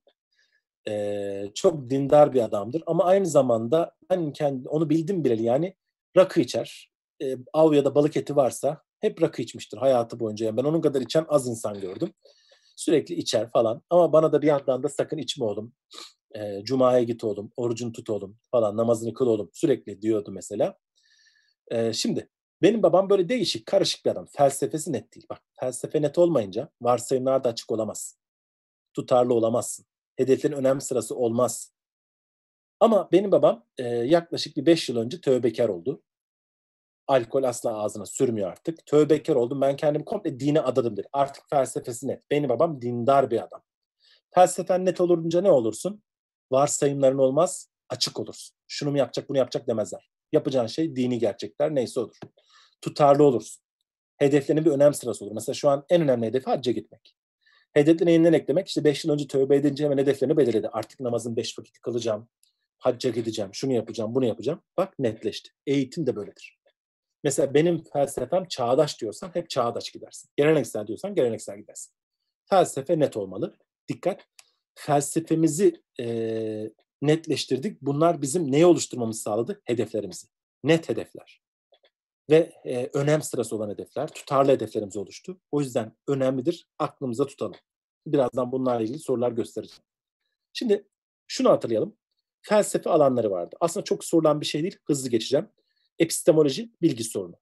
e, çok dindar bir adamdır ama aynı zamanda ben kendi onu bildim bileli yani rakı içer. E, av ya da balık eti varsa hep rakı içmiştir hayatı boyunca. Yani ben onun kadar içen az insan gördüm. Sürekli içer falan ama bana da bir yandan da sakın içme oğlum. E, Cuma'ya git oğlum, orucun tut oğlum falan namazını kıl oğlum sürekli diyordu mesela. E, şimdi benim babam böyle değişik, karışık bir adam. Felsefesi net değil. Bak felsefe net olmayınca varsayımlar da açık olamaz. Tutarlı olamazsın hedeflerin önem sırası olmaz. Ama benim babam e, yaklaşık bir 5 yıl önce tövbekar oldu. Alkol asla ağzına sürmüyor artık. Tövbekar oldum. Ben kendimi komple dine adadım dedi. Artık felsefesi net. Benim babam dindar bir adam. Felsefen net olunca ne olursun? Varsayımların olmaz, açık olursun. Şunu mu yapacak, bunu yapacak demezler. Yapacağın şey dini gerçekler neyse olur. Tutarlı olursun. Hedeflerinin bir önem sırası olur. Mesela şu an en önemli hedefi hacca gitmek. Hedeflerine yeniden eklemek işte beş yıl önce tövbe edince hemen hedeflerini belirledi. Artık namazın beş vakit kılacağım, hacca gideceğim, şunu yapacağım, bunu yapacağım. Bak netleşti. Eğitim de böyledir. Mesela benim felsefem çağdaş diyorsan hep çağdaş gidersin. Geleneksel diyorsan geleneksel gidersin. Felsefe net olmalı. Dikkat. Felsefemizi e, netleştirdik. Bunlar bizim neyi oluşturmamızı sağladı? Hedeflerimizi. Net hedefler ve e, önem sırası olan hedefler, tutarlı hedeflerimiz oluştu. O yüzden önemlidir, aklımıza tutalım. Birazdan bunlarla ilgili sorular göstereceğim. Şimdi şunu hatırlayalım. Felsefe alanları vardı. Aslında çok sorulan bir şey değil, hızlı geçeceğim. Epistemoloji, bilgi sorunu.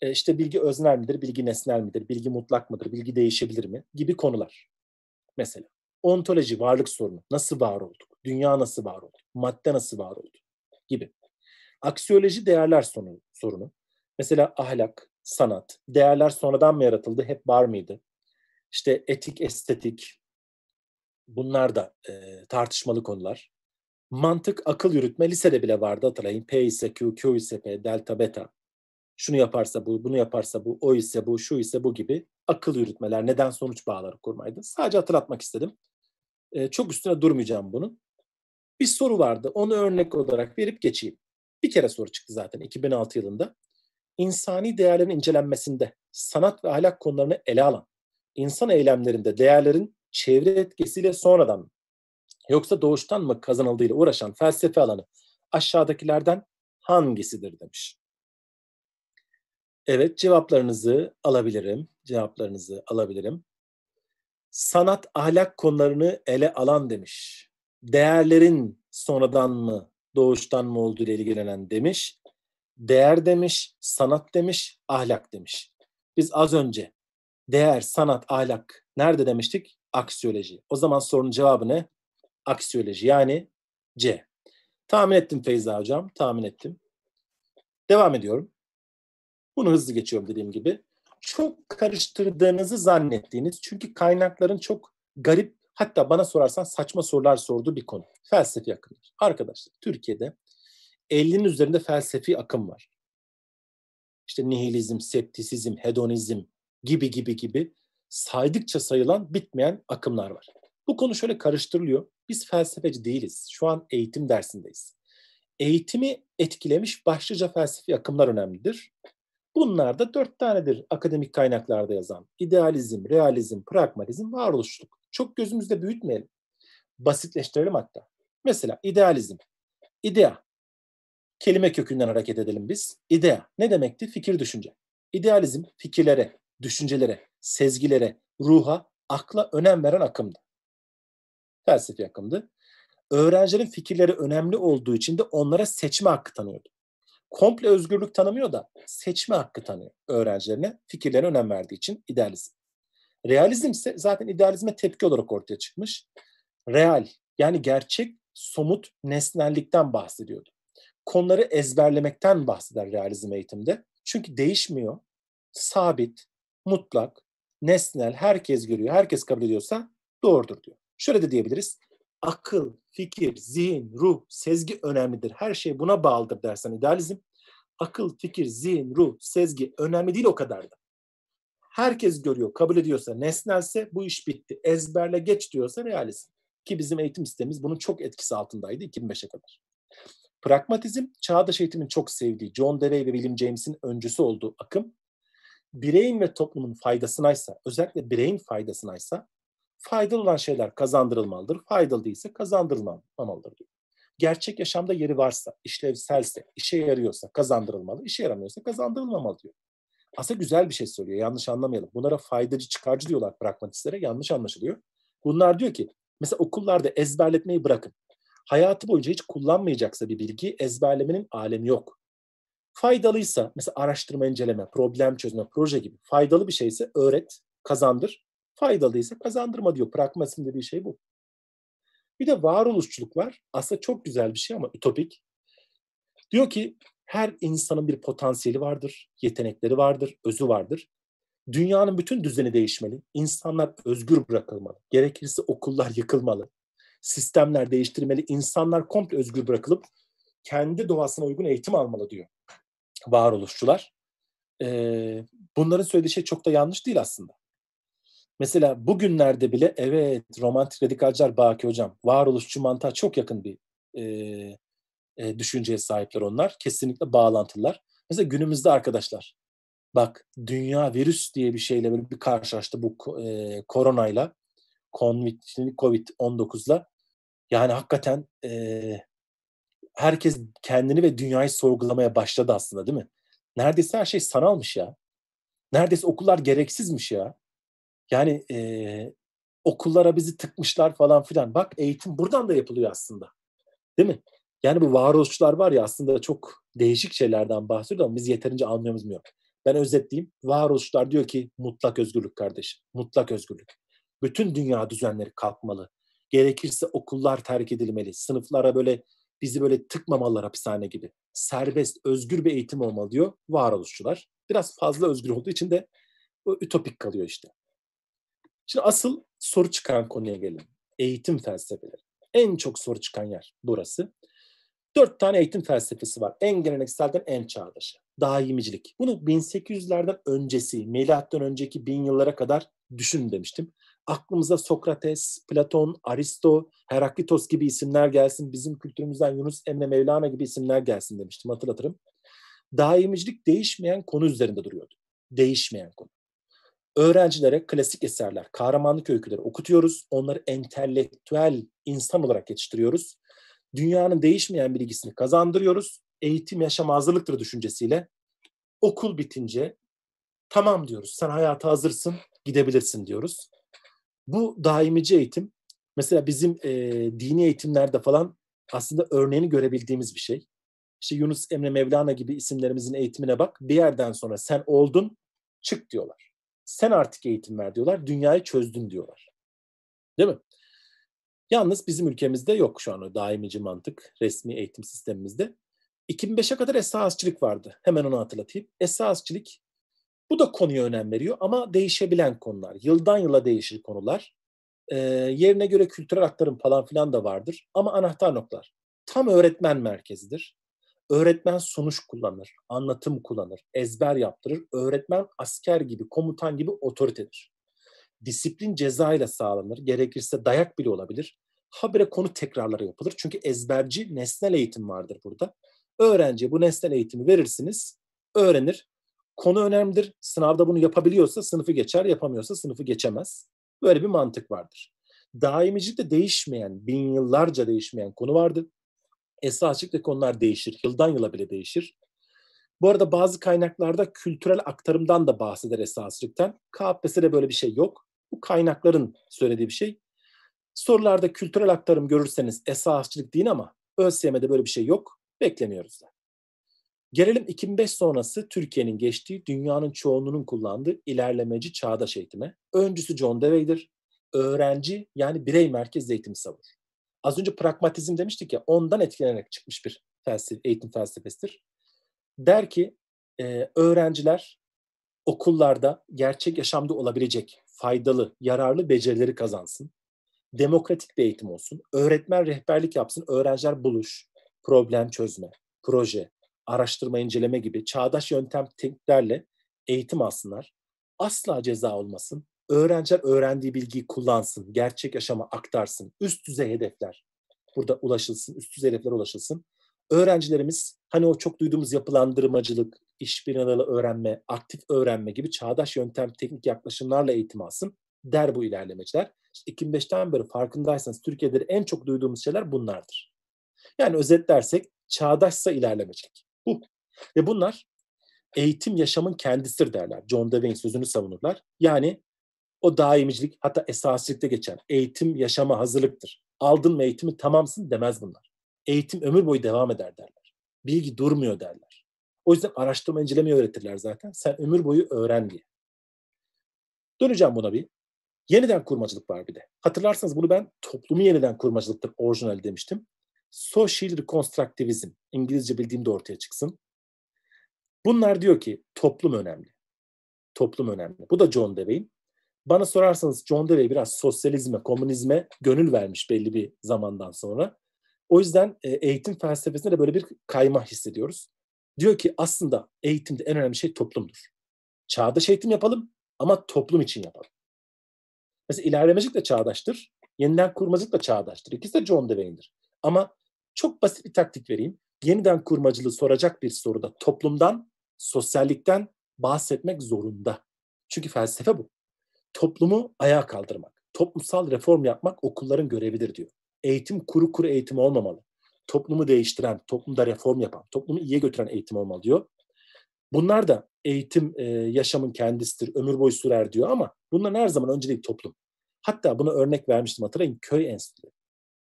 E, işte bilgi öznel midir, bilgi nesnel midir, bilgi mutlak mıdır, bilgi değişebilir mi gibi konular. Mesela ontoloji, varlık sorunu. Nasıl var olduk? Dünya nasıl var oldu? Madde nasıl var oldu? Gibi. Aksiyoloji değerler sorunu. sorunu. Mesela ahlak, sanat, değerler sonradan mı yaratıldı, hep var mıydı? İşte etik, estetik, bunlar da e, tartışmalı konular. Mantık, akıl yürütme lisede bile vardı hatırlayın. P ise Q, Q ise P, delta, beta. Şunu yaparsa bu, bunu yaparsa bu, o ise bu, şu ise bu gibi akıl yürütmeler, neden sonuç bağları kurmaydı. Sadece hatırlatmak istedim. E, çok üstüne durmayacağım bunun. Bir soru vardı. Onu örnek olarak verip geçeyim. Bir kere soru çıktı zaten 2006 yılında insani değerlerin incelenmesinde, sanat ve ahlak konularını ele alan, insan eylemlerinde değerlerin çevre etkisiyle sonradan yoksa doğuştan mı kazanıldığıyla uğraşan felsefe alanı aşağıdakilerden hangisidir demiş. Evet cevaplarınızı alabilirim. Cevaplarınızı alabilirim. Sanat ahlak konularını ele alan demiş. Değerlerin sonradan mı doğuştan mı olduğu ile ilgilenen demiş değer demiş, sanat demiş, ahlak demiş. Biz az önce değer, sanat, ahlak nerede demiştik? Aksiyoloji. O zaman sorunun cevabı ne? Aksiyoloji yani C. Tahmin ettim Feyza hocam, tahmin ettim. Devam ediyorum. Bunu hızlı geçiyorum dediğim gibi. Çok karıştırdığınızı zannettiğiniz çünkü kaynakların çok garip hatta bana sorarsan saçma sorular sorduğu bir konu. Felsefe akımlar. Arkadaşlar Türkiye'de 50'nin üzerinde felsefi akım var. İşte nihilizm, septisizm, hedonizm gibi gibi gibi saydıkça sayılan bitmeyen akımlar var. Bu konu şöyle karıştırılıyor. Biz felsefeci değiliz. Şu an eğitim dersindeyiz. Eğitimi etkilemiş başlıca felsefi akımlar önemlidir. Bunlar da dört tanedir akademik kaynaklarda yazan. İdealizm, realizm, pragmatizm, varoluşçuluk. Çok gözümüzde büyütmeyelim. Basitleştirelim hatta. Mesela idealizm. İdea, kelime kökünden hareket edelim biz. İdea ne demekti? Fikir düşünce. İdealizm fikirlere, düşüncelere, sezgilere, ruha, akla önem veren akımdı. Felsefi akımdı. Öğrencilerin fikirleri önemli olduğu için de onlara seçme hakkı tanıyordu. Komple özgürlük tanımıyor da seçme hakkı tanıyor öğrencilerine fikirlerine önem verdiği için idealizm. Realizm ise zaten idealizme tepki olarak ortaya çıkmış. Real yani gerçek, somut, nesnellikten bahsediyordu konuları ezberlemekten bahseder realizm eğitimde. Çünkü değişmiyor, sabit, mutlak, nesnel, herkes görüyor, herkes kabul ediyorsa doğrudur diyor. Şöyle de diyebiliriz. Akıl, fikir, zihin, ruh, sezgi önemlidir. Her şey buna bağlıdır dersen idealizm. Akıl, fikir, zihin, ruh, sezgi önemli değil o kadar da. Herkes görüyor, kabul ediyorsa, nesnelse bu iş bitti. Ezberle geç diyorsa realizm. Ki bizim eğitim sistemimiz bunun çok etkisi altındaydı 2005'e kadar. Pragmatizm, çağdaş eğitimin çok sevdiği John Dewey ve William James'in öncüsü olduğu akım, bireyin ve toplumun faydasınaysa, özellikle bireyin faydasınaysa, faydalı olan şeyler kazandırılmalıdır, faydalı değilse kazandırılmamalıdır diyor. Gerçek yaşamda yeri varsa, işlevselse, işe yarıyorsa kazandırılmalı, işe yaramıyorsa kazandırılmamalı diyor. Aslında güzel bir şey söylüyor, yanlış anlamayalım. Bunlara faydacı, çıkarcı diyorlar pragmatistlere, yanlış anlaşılıyor. Bunlar diyor ki, mesela okullarda ezberletmeyi bırakın hayatı boyunca hiç kullanmayacaksa bir bilgi ezberlemenin alemi yok. Faydalıysa mesela araştırma, inceleme, problem çözme, proje gibi faydalı bir şeyse öğret, kazandır. Faydalıysa kazandırma diyor. Pragmatizm dediği şey bu. Bir de varoluşçuluk var. Aslında çok güzel bir şey ama ütopik. Diyor ki her insanın bir potansiyeli vardır, yetenekleri vardır, özü vardır. Dünyanın bütün düzeni değişmeli. İnsanlar özgür bırakılmalı. Gerekirse okullar yıkılmalı sistemler değiştirmeli, insanlar komple özgür bırakılıp kendi doğasına uygun eğitim almalı diyor varoluşçular. Ee, bunların söylediği şey çok da yanlış değil aslında. Mesela bugünlerde bile evet romantik radikalcılar Baki Hocam, varoluşçu mantığa çok yakın bir e, e, düşünceye sahipler onlar. Kesinlikle bağlantılılar. Mesela günümüzde arkadaşlar bak dünya virüs diye bir şeyle böyle bir karşılaştı bu e, koronayla. Covid-19'la yani hakikaten e, herkes kendini ve dünyayı sorgulamaya başladı aslında değil mi? Neredeyse her şey sanalmış ya. Neredeyse okullar gereksizmiş ya. Yani e, okullara bizi tıkmışlar falan filan. Bak eğitim buradan da yapılıyor aslında. Değil mi? Yani bu varoluşçular var ya aslında çok değişik şeylerden bahsediyor ama biz yeterince anlıyoruz mu yok. Ben özetleyeyim. Varoluşçular diyor ki mutlak özgürlük kardeşim. Mutlak özgürlük bütün dünya düzenleri kalkmalı. Gerekirse okullar terk edilmeli. Sınıflara böyle bizi böyle tıkmamalılar, hapishane gibi. Serbest, özgür bir eğitim olmalı diyor varoluşçular. Biraz fazla özgür olduğu için de ütopik kalıyor işte. Şimdi asıl soru çıkan konuya gelelim. Eğitim felsefeleri. En çok soru çıkan yer burası. Dört tane eğitim felsefesi var. En gelenekselden en çağdaşı. Daimicilik. Bunu 1800'lerden öncesi, milattan önceki bin yıllara kadar düşün demiştim aklımıza Sokrates, Platon, Aristo, Heraklitos gibi isimler gelsin, bizim kültürümüzden Yunus Emre Mevlana gibi isimler gelsin demiştim hatırlatırım. Daimicilik değişmeyen konu üzerinde duruyordu. Değişmeyen konu. Öğrencilere klasik eserler, kahramanlık öyküleri okutuyoruz. Onları entelektüel insan olarak yetiştiriyoruz. Dünyanın değişmeyen bilgisini kazandırıyoruz. Eğitim yaşam hazırlıktır düşüncesiyle. Okul bitince tamam diyoruz. Sen hayata hazırsın, gidebilirsin diyoruz bu daimici eğitim mesela bizim e, dini eğitimlerde falan aslında örneğini görebildiğimiz bir şey. İşte Yunus Emre Mevlana gibi isimlerimizin eğitimine bak. Bir yerden sonra sen oldun, çık diyorlar. Sen artık eğitim ver diyorlar. Dünyayı çözdün diyorlar. Değil mi? Yalnız bizim ülkemizde yok şu an o daimici mantık resmi eğitim sistemimizde. 2005'e kadar esasçılık vardı. Hemen onu hatırlatayım. Esasçılık bu da konuya önem veriyor ama değişebilen konular. Yıldan yıla değişir konular. E, yerine göre kültürel aktarım falan filan da vardır ama anahtar noktalar. Tam öğretmen merkezidir. Öğretmen sonuç kullanır, anlatım kullanır, ezber yaptırır. Öğretmen asker gibi, komutan gibi otoritedir. Disiplin ceza ile sağlanır. Gerekirse dayak bile olabilir. Habire konu tekrarları yapılır. Çünkü ezberci nesnel eğitim vardır burada. Öğrenciye bu nesnel eğitimi verirsiniz, öğrenir. Konu önemlidir. Sınavda bunu yapabiliyorsa sınıfı geçer, yapamıyorsa sınıfı geçemez. Böyle bir mantık vardır. Daimicilikte değişmeyen, bin yıllarca değişmeyen konu vardı. Esasçılıkta konular değişir. Yıldan yıla bile değişir. Bu arada bazı kaynaklarda kültürel aktarımdan da bahseder esasçılıktan. KPSS'de böyle bir şey yok. Bu kaynakların söylediği bir şey. Sorularda kültürel aktarım görürseniz esasçılık deyin ama ÖSYM'de böyle bir şey yok. Beklemiyoruz da. Gelelim 2005 sonrası Türkiye'nin geçtiği dünyanın çoğunluğunun kullandığı ilerlemeci çağdaş eğitime. Öncüsü John Dewey'dir. Öğrenci yani birey merkezli eğitim savur. Az önce pragmatizm demiştik ya ondan etkilenerek çıkmış bir felsefe, eğitim felsefesidir. Der ki e, öğrenciler okullarda gerçek yaşamda olabilecek faydalı, yararlı becerileri kazansın. Demokratik bir eğitim olsun. Öğretmen rehberlik yapsın. Öğrenciler buluş, problem çözme, proje, araştırma, inceleme gibi çağdaş yöntem tekniklerle eğitim alsınlar. Asla ceza olmasın. Öğrenciler öğrendiği bilgiyi kullansın, gerçek yaşama aktarsın. Üst düzey hedefler burada ulaşılsın, üst düzey hedefler ulaşılsın. Öğrencilerimiz hani o çok duyduğumuz yapılandırmacılık, işbirliğiyle öğrenme, aktif öğrenme gibi çağdaş yöntem, teknik yaklaşımlarla eğitim alsın der bu ilerlemeciler. İşte 2005'ten beri farkındaysanız Türkiye'de en çok duyduğumuz şeyler bunlardır. Yani özetlersek çağdaşsa ilerlemecilik hukuk. Ve bunlar eğitim yaşamın kendisidir derler. John Dewey'in sözünü savunurlar. Yani o daimicilik hatta esaslıkta geçen eğitim yaşama hazırlıktır. Aldın mı eğitimi tamamsın demez bunlar. Eğitim ömür boyu devam eder derler. Bilgi durmuyor derler. O yüzden araştırma incelemeyi öğretirler zaten. Sen ömür boyu öğren diye. Döneceğim buna bir. Yeniden kurmacılık var bir de. Hatırlarsanız bunu ben toplumu yeniden kurmacılıktır orijinal demiştim social rekonstruktivizm İngilizce bildiğimde ortaya çıksın. Bunlar diyor ki toplum önemli. Toplum önemli. Bu da John Dewey'in. Bana sorarsanız John Dewey biraz sosyalizme, komünizme gönül vermiş belli bir zamandan sonra. O yüzden e, eğitim felsefesinde de böyle bir kayma hissediyoruz. Diyor ki aslında eğitimde en önemli şey toplumdur. Çağdaş eğitim yapalım ama toplum için yapalım. Mesela ilerlemecik de çağdaştır, yeniden kurmacılık da çağdaştır. İkisi de John Dewey'indir. Ama çok basit bir taktik vereyim. Yeniden kurmacılığı soracak bir soruda toplumdan, sosyallikten bahsetmek zorunda. Çünkü felsefe bu. Toplumu ayağa kaldırmak, toplumsal reform yapmak okulların görevidir diyor. Eğitim kuru kuru eğitim olmamalı. Toplumu değiştiren, toplumda reform yapan, toplumu iyiye götüren eğitim olmalı diyor. Bunlar da eğitim e, yaşamın kendisidir, ömür boyu sürer diyor ama bunların her zaman önce önceliği toplum. Hatta buna örnek vermiştim hatırlayın köy enstitüleri.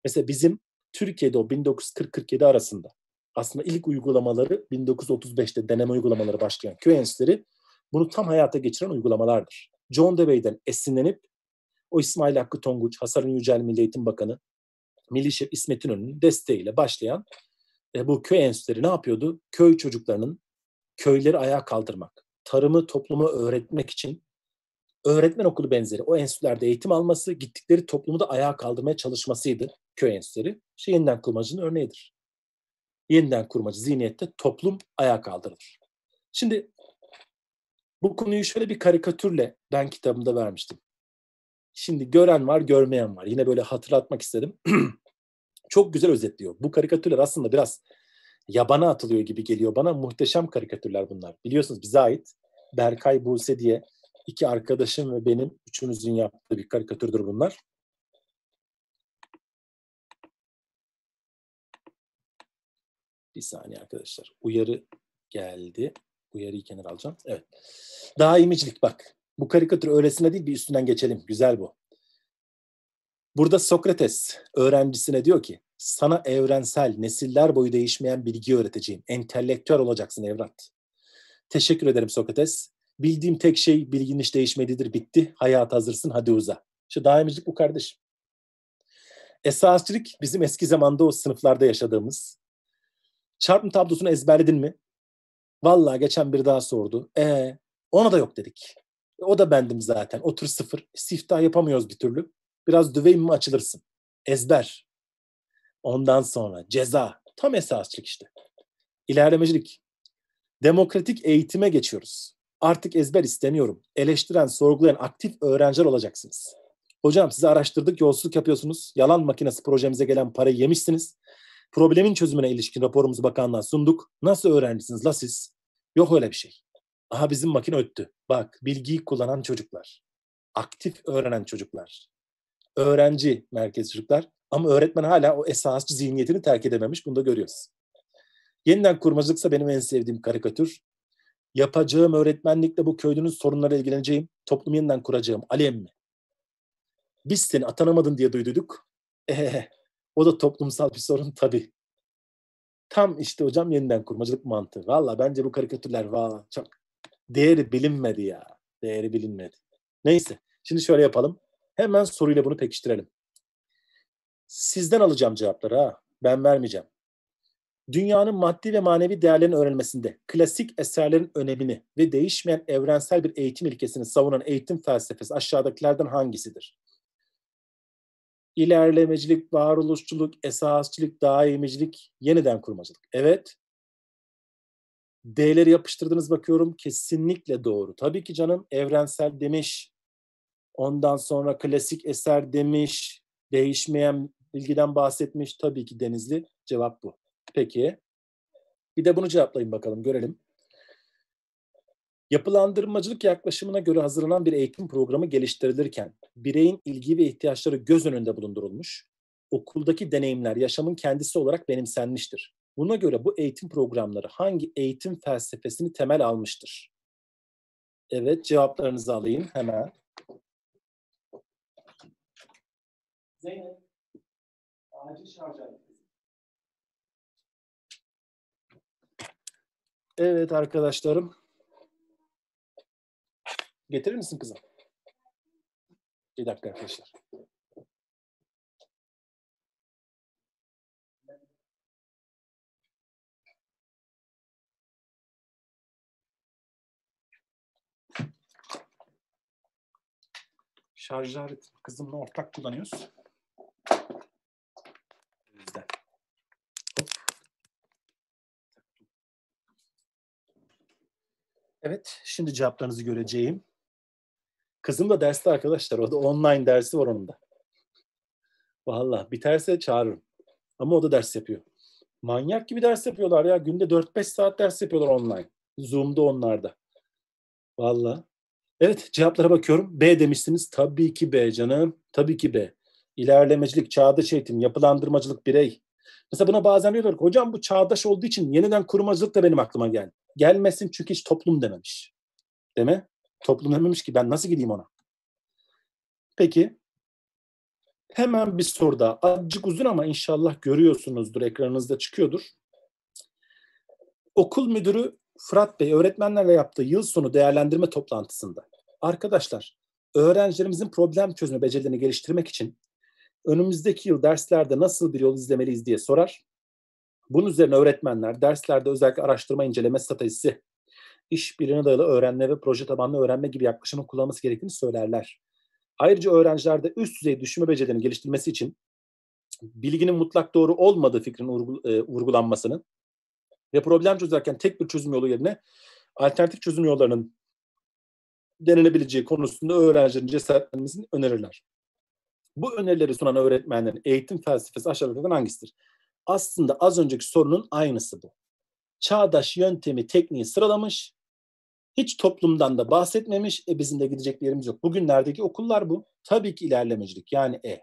Mesela bizim Türkiye'de o 1940-47 arasında aslında ilk uygulamaları 1935'te deneme uygulamaları başlayan köy enstitüleri bunu tam hayata geçiren uygulamalardır. John Dewey'den esinlenip o İsmail Hakkı Tonguç, Hasan Yücel Milli Eğitim Bakanı, Milli Şef İsmet İnönü'nün desteğiyle başlayan e, bu köy enstitüleri ne yapıyordu? Köy çocuklarının köyleri ayağa kaldırmak, tarımı toplumu öğretmek için öğretmen okulu benzeri o enstitülerde eğitim alması, gittikleri toplumu da ayağa kaldırmaya çalışmasıydı köy enstitüleri. İşte yeniden kurmacının örneğidir. Yeniden kurmacı zihniyette toplum ayağa kaldırılır. Şimdi bu konuyu şöyle bir karikatürle ben kitabımda vermiştim. Şimdi gören var, görmeyen var. Yine böyle hatırlatmak istedim. Çok güzel özetliyor. Bu karikatürler aslında biraz yabana atılıyor gibi geliyor bana. Muhteşem karikatürler bunlar. Biliyorsunuz bize ait Berkay Buse diye iki arkadaşım ve benim üçümüzün yaptığı bir karikatürdür bunlar. Bir saniye arkadaşlar. Uyarı geldi. Uyarıyı kenara alacağım. Evet. daha Daimicilik bak. Bu karikatür öylesine değil bir üstünden geçelim. Güzel bu. Burada Sokrates öğrencisine diyor ki sana evrensel, nesiller boyu değişmeyen bilgi öğreteceğim. Entelektüel olacaksın evlat. Teşekkür ederim Sokrates. Bildiğim tek şey bilgin hiç değişmedidir. Bitti. Hayat hazırsın. Hadi uza. İşte daimicilik bu kardeşim. Esasçılık bizim eski zamanda o sınıflarda yaşadığımız Çarpım tablosunu ezberledin mi? Vallahi geçen bir daha sordu. E, ona da yok dedik. o da bendim zaten. Otur sıfır. Siftah yapamıyoruz bir türlü. Biraz döveyim mi açılırsın. Ezber. Ondan sonra ceza. Tam esasçılık işte. İlerlemecilik. Demokratik eğitime geçiyoruz. Artık ezber istemiyorum. Eleştiren, sorgulayan aktif öğrenciler olacaksınız. Hocam sizi araştırdık, yolsuzluk yapıyorsunuz. Yalan makinesi projemize gelen parayı yemişsiniz. Problemin çözümüne ilişkin raporumuzu bakanlığa sunduk. Nasıl öğrencisiniz la siz? Yok öyle bir şey. Aha bizim makine öttü. Bak bilgiyi kullanan çocuklar. Aktif öğrenen çocuklar. Öğrenci merkez çocuklar. Ama öğretmen hala o esasçı zihniyetini terk edememiş. Bunu da görüyoruz. Yeniden kurmacılıksa benim en sevdiğim karikatür. Yapacağım öğretmenlikle bu köylünün sorunlarıyla ilgileneceğim. Toplumu yeniden kuracağım. Alem mi? Biz seni atanamadın diye duyduyduk. Ehehe o da toplumsal bir sorun tabii. Tam işte hocam yeniden kurmacılık mantığı. Valla bence bu karikatürler valla çok değeri bilinmedi ya. Değeri bilinmedi. Neyse. Şimdi şöyle yapalım. Hemen soruyla bunu pekiştirelim. Sizden alacağım cevapları ha. Ben vermeyeceğim. Dünyanın maddi ve manevi değerlerin öğrenilmesinde klasik eserlerin önemini ve değişmeyen evrensel bir eğitim ilkesini savunan eğitim felsefesi aşağıdakilerden hangisidir? ilerlemecilik, varoluşçuluk, esasçılık, daimicilik, yeniden kurmacılık. Evet. D'leri yapıştırdınız bakıyorum kesinlikle doğru. Tabii ki canım evrensel demiş. Ondan sonra klasik eser demiş. Değişmeyen bilgiden bahsetmiş. Tabii ki Denizli cevap bu. Peki. Bir de bunu cevaplayın bakalım görelim. Yapılandırmacılık yaklaşımına göre hazırlanan bir eğitim programı geliştirilirken bireyin ilgi ve ihtiyaçları göz önünde bulundurulmuş, okuldaki deneyimler yaşamın kendisi olarak benimsenmiştir. Buna göre bu eğitim programları hangi eğitim felsefesini temel almıştır? Evet, cevaplarınızı alayım hemen. Zeynep, acil şarj aleti. Evet arkadaşlarım. Getirir misin kızım? Bir dakika arkadaşlar. Şarj aleti kızımla ortak kullanıyoruz. Evet, şimdi cevaplarınızı göreceğim. Kızım da derste arkadaşlar. O da online dersi var onun da. Valla biterse çağırırım. Ama o da ders yapıyor. Manyak gibi ders yapıyorlar ya. Günde 4-5 saat ders yapıyorlar online. Zoom'da onlarda. Valla. Evet cevaplara bakıyorum. B demişsiniz. Tabii ki B canım. Tabii ki B. İlerlemecilik, çağdaş eğitim, yapılandırmacılık, birey. Mesela buna bazen diyorlar ki hocam bu çağdaş olduğu için yeniden kurumacılık da benim aklıma geldi. Gelmesin çünkü hiç toplum dememiş. Değil mi? Toplum ölmemiş ki ben nasıl gideyim ona? Peki hemen bir soru daha. Azıcık uzun ama inşallah görüyorsunuzdur, ekranınızda çıkıyordur. Okul müdürü Fırat Bey öğretmenlerle yaptığı yıl sonu değerlendirme toplantısında arkadaşlar öğrencilerimizin problem çözme becerilerini geliştirmek için önümüzdeki yıl derslerde nasıl bir yol izlemeliyiz diye sorar. Bunun üzerine öğretmenler derslerde özellikle araştırma inceleme stratejisi iş işbirliğine dayalı öğrenme ve proje tabanlı öğrenme gibi yaklaşımı kullanması gerektiğini söylerler. Ayrıca öğrencilerde üst düzey düşünme becerilerini geliştirmesi için bilginin mutlak doğru olmadığı fikrinin e, vurgulanmasının ve problem çözerken tek bir çözüm yolu yerine alternatif çözüm yollarının denenebileceği konusunda öğrencilerin cesaretlenmesini önerirler. Bu önerileri sunan öğretmenlerin eğitim felsefesi aşağıdakilerden hangisidir? Aslında az önceki sorunun aynısı bu. Çağdaş yöntemi tekniği sıralamış, hiç toplumdan da bahsetmemiş. E bizim de gidecek bir yerimiz yok. Bugünlerdeki okullar bu. Tabii ki ilerlemecilik yani E.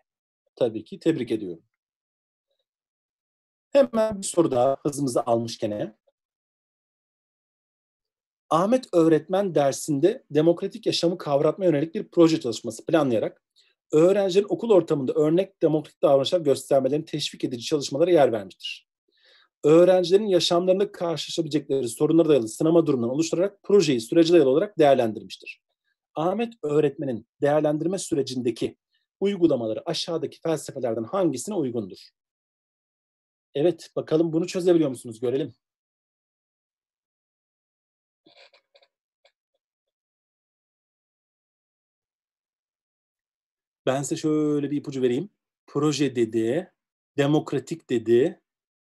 Tabii ki tebrik ediyorum. Hemen bir soru daha hızımızı almış Ahmet öğretmen dersinde demokratik yaşamı kavratma yönelik bir proje çalışması planlayarak öğrencilerin okul ortamında örnek demokratik davranışlar göstermelerini teşvik edici çalışmalara yer vermiştir öğrencilerin yaşamlarında karşılaşabilecekleri sorunlara dayalı sınama durumlarını oluşturarak projeyi sürece dayalı olarak değerlendirmiştir. Ahmet öğretmenin değerlendirme sürecindeki uygulamaları aşağıdaki felsefelerden hangisine uygundur? Evet, bakalım bunu çözebiliyor musunuz? Görelim. Ben size şöyle bir ipucu vereyim. Proje dedi, demokratik dedi,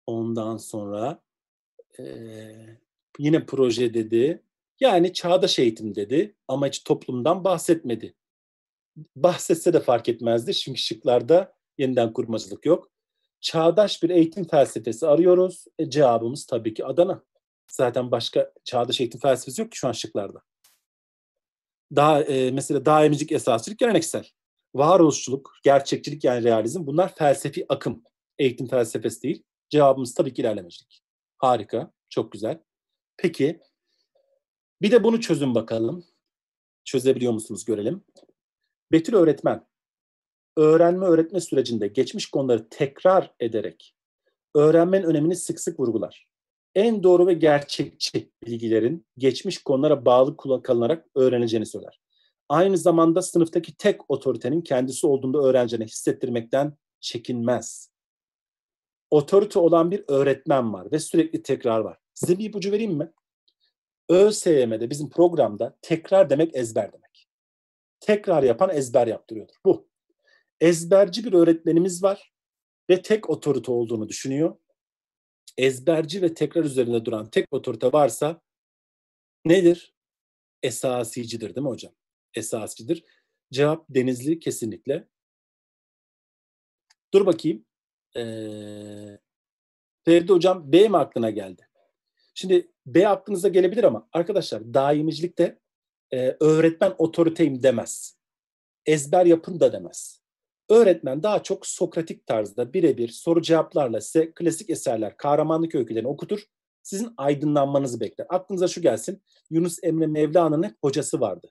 Ondan sonra e, yine proje dedi. Yani çağdaş eğitim dedi ama hiç toplumdan bahsetmedi. Bahsetse de fark etmezdi çünkü şıklarda yeniden kurmacılık yok. Çağdaş bir eğitim felsefesi arıyoruz. E, cevabımız tabii ki Adana. Zaten başka çağdaş eğitim felsefesi yok ki şu an şıklarda. Daha, e, mesela daimicilik, esasçılık, geleneksel. Varoluşçuluk, gerçekçilik yani realizm bunlar felsefi akım. Eğitim felsefesi değil. Cevabımız tabii ki ilerlemecilik. Harika, çok güzel. Peki bir de bunu çözün bakalım. Çözebiliyor musunuz görelim. Betül öğretmen öğrenme öğretme sürecinde geçmiş konuları tekrar ederek öğrenmenin önemini sık sık vurgular. En doğru ve gerçekçi bilgilerin geçmiş konulara bağlı kalınarak öğreneceğini söyler. Aynı zamanda sınıftaki tek otoritenin kendisi olduğunda öğrencine hissettirmekten çekinmez otorite olan bir öğretmen var ve sürekli tekrar var. Size bir ipucu vereyim mi? ÖSYM'de bizim programda tekrar demek ezber demek. Tekrar yapan ezber yaptırıyordur. Bu. Ezberci bir öğretmenimiz var ve tek otorite olduğunu düşünüyor. Ezberci ve tekrar üzerinde duran tek otorite varsa nedir? Esasicidir değil mi hocam? Esasicidir. Cevap denizli kesinlikle. Dur bakayım. Feride Hocam B mi aklına geldi? Şimdi B aklınıza gelebilir ama arkadaşlar daimicilikte e, öğretmen otoriteyim demez. Ezber yapın da demez. Öğretmen daha çok Sokratik tarzda birebir soru cevaplarla size klasik eserler, kahramanlık öykülerini okutur. Sizin aydınlanmanızı bekler. Aklınıza şu gelsin. Yunus Emre Mevlana'nın hocası vardı.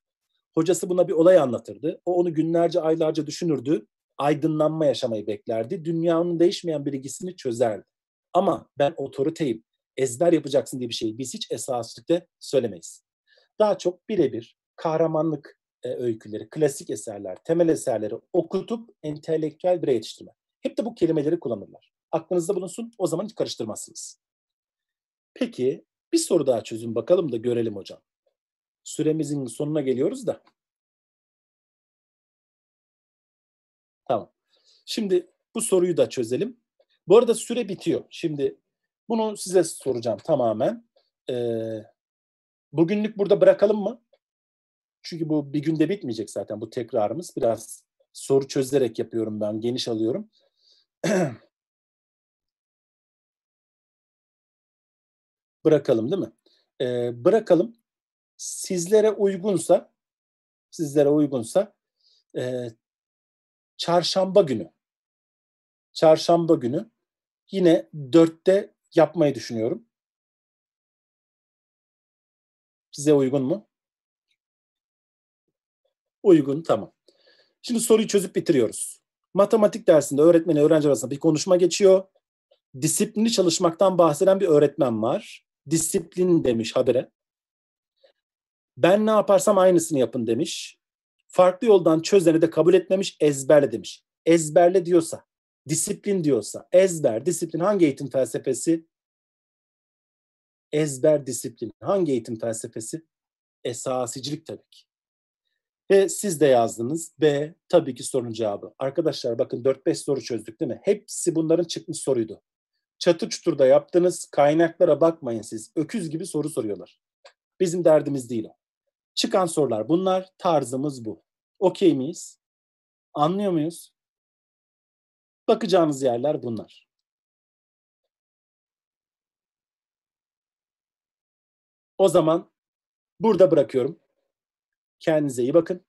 Hocası buna bir olay anlatırdı. O onu günlerce, aylarca düşünürdü aydınlanma yaşamayı beklerdi. Dünyanın değişmeyen bilgisini çözerdi. Ama ben otoriteyim, ezber yapacaksın diye bir şeyi biz hiç esaslıkta söylemeyiz. Daha çok birebir kahramanlık e, öyküleri, klasik eserler, temel eserleri okutup entelektüel bire yetiştirme. Hep de bu kelimeleri kullanırlar. Aklınızda bulunsun, o zaman hiç karıştırmazsınız. Peki bir soru daha çözün bakalım da görelim hocam. Süremizin sonuna geliyoruz da. Tamam. Şimdi bu soruyu da çözelim. Bu arada süre bitiyor. Şimdi bunu size soracağım tamamen. Ee, bugünlük burada bırakalım mı? Çünkü bu bir günde bitmeyecek zaten bu tekrarımız. Biraz soru çözerek yapıyorum ben, geniş alıyorum. bırakalım değil mi? Ee, bırakalım. Sizlere uygunsa, sizlere uygunsa e, çarşamba günü. Çarşamba günü yine dörtte yapmayı düşünüyorum. Size uygun mu? Uygun, tamam. Şimdi soruyu çözüp bitiriyoruz. Matematik dersinde öğretmeni öğrenci arasında bir konuşma geçiyor. Disiplinli çalışmaktan bahseden bir öğretmen var. Disiplin demiş habire. Ben ne yaparsam aynısını yapın demiş farklı yoldan çözeni de kabul etmemiş ezberle demiş. Ezberle diyorsa, disiplin diyorsa, ezber, disiplin hangi eğitim felsefesi? Ezber, disiplin hangi eğitim felsefesi? Esasicilik tabii ki. Ve siz de yazdınız B tabii ki sorunun cevabı. Arkadaşlar bakın 4-5 soru çözdük değil mi? Hepsi bunların çıkmış soruydu. Çatı çuturda yaptınız kaynaklara bakmayın siz. Öküz gibi soru soruyorlar. Bizim derdimiz değil o. Çıkan sorular bunlar. Tarzımız bu. Okey miyiz? Anlıyor muyuz? Bakacağınız yerler bunlar. O zaman burada bırakıyorum. Kendinize iyi bakın.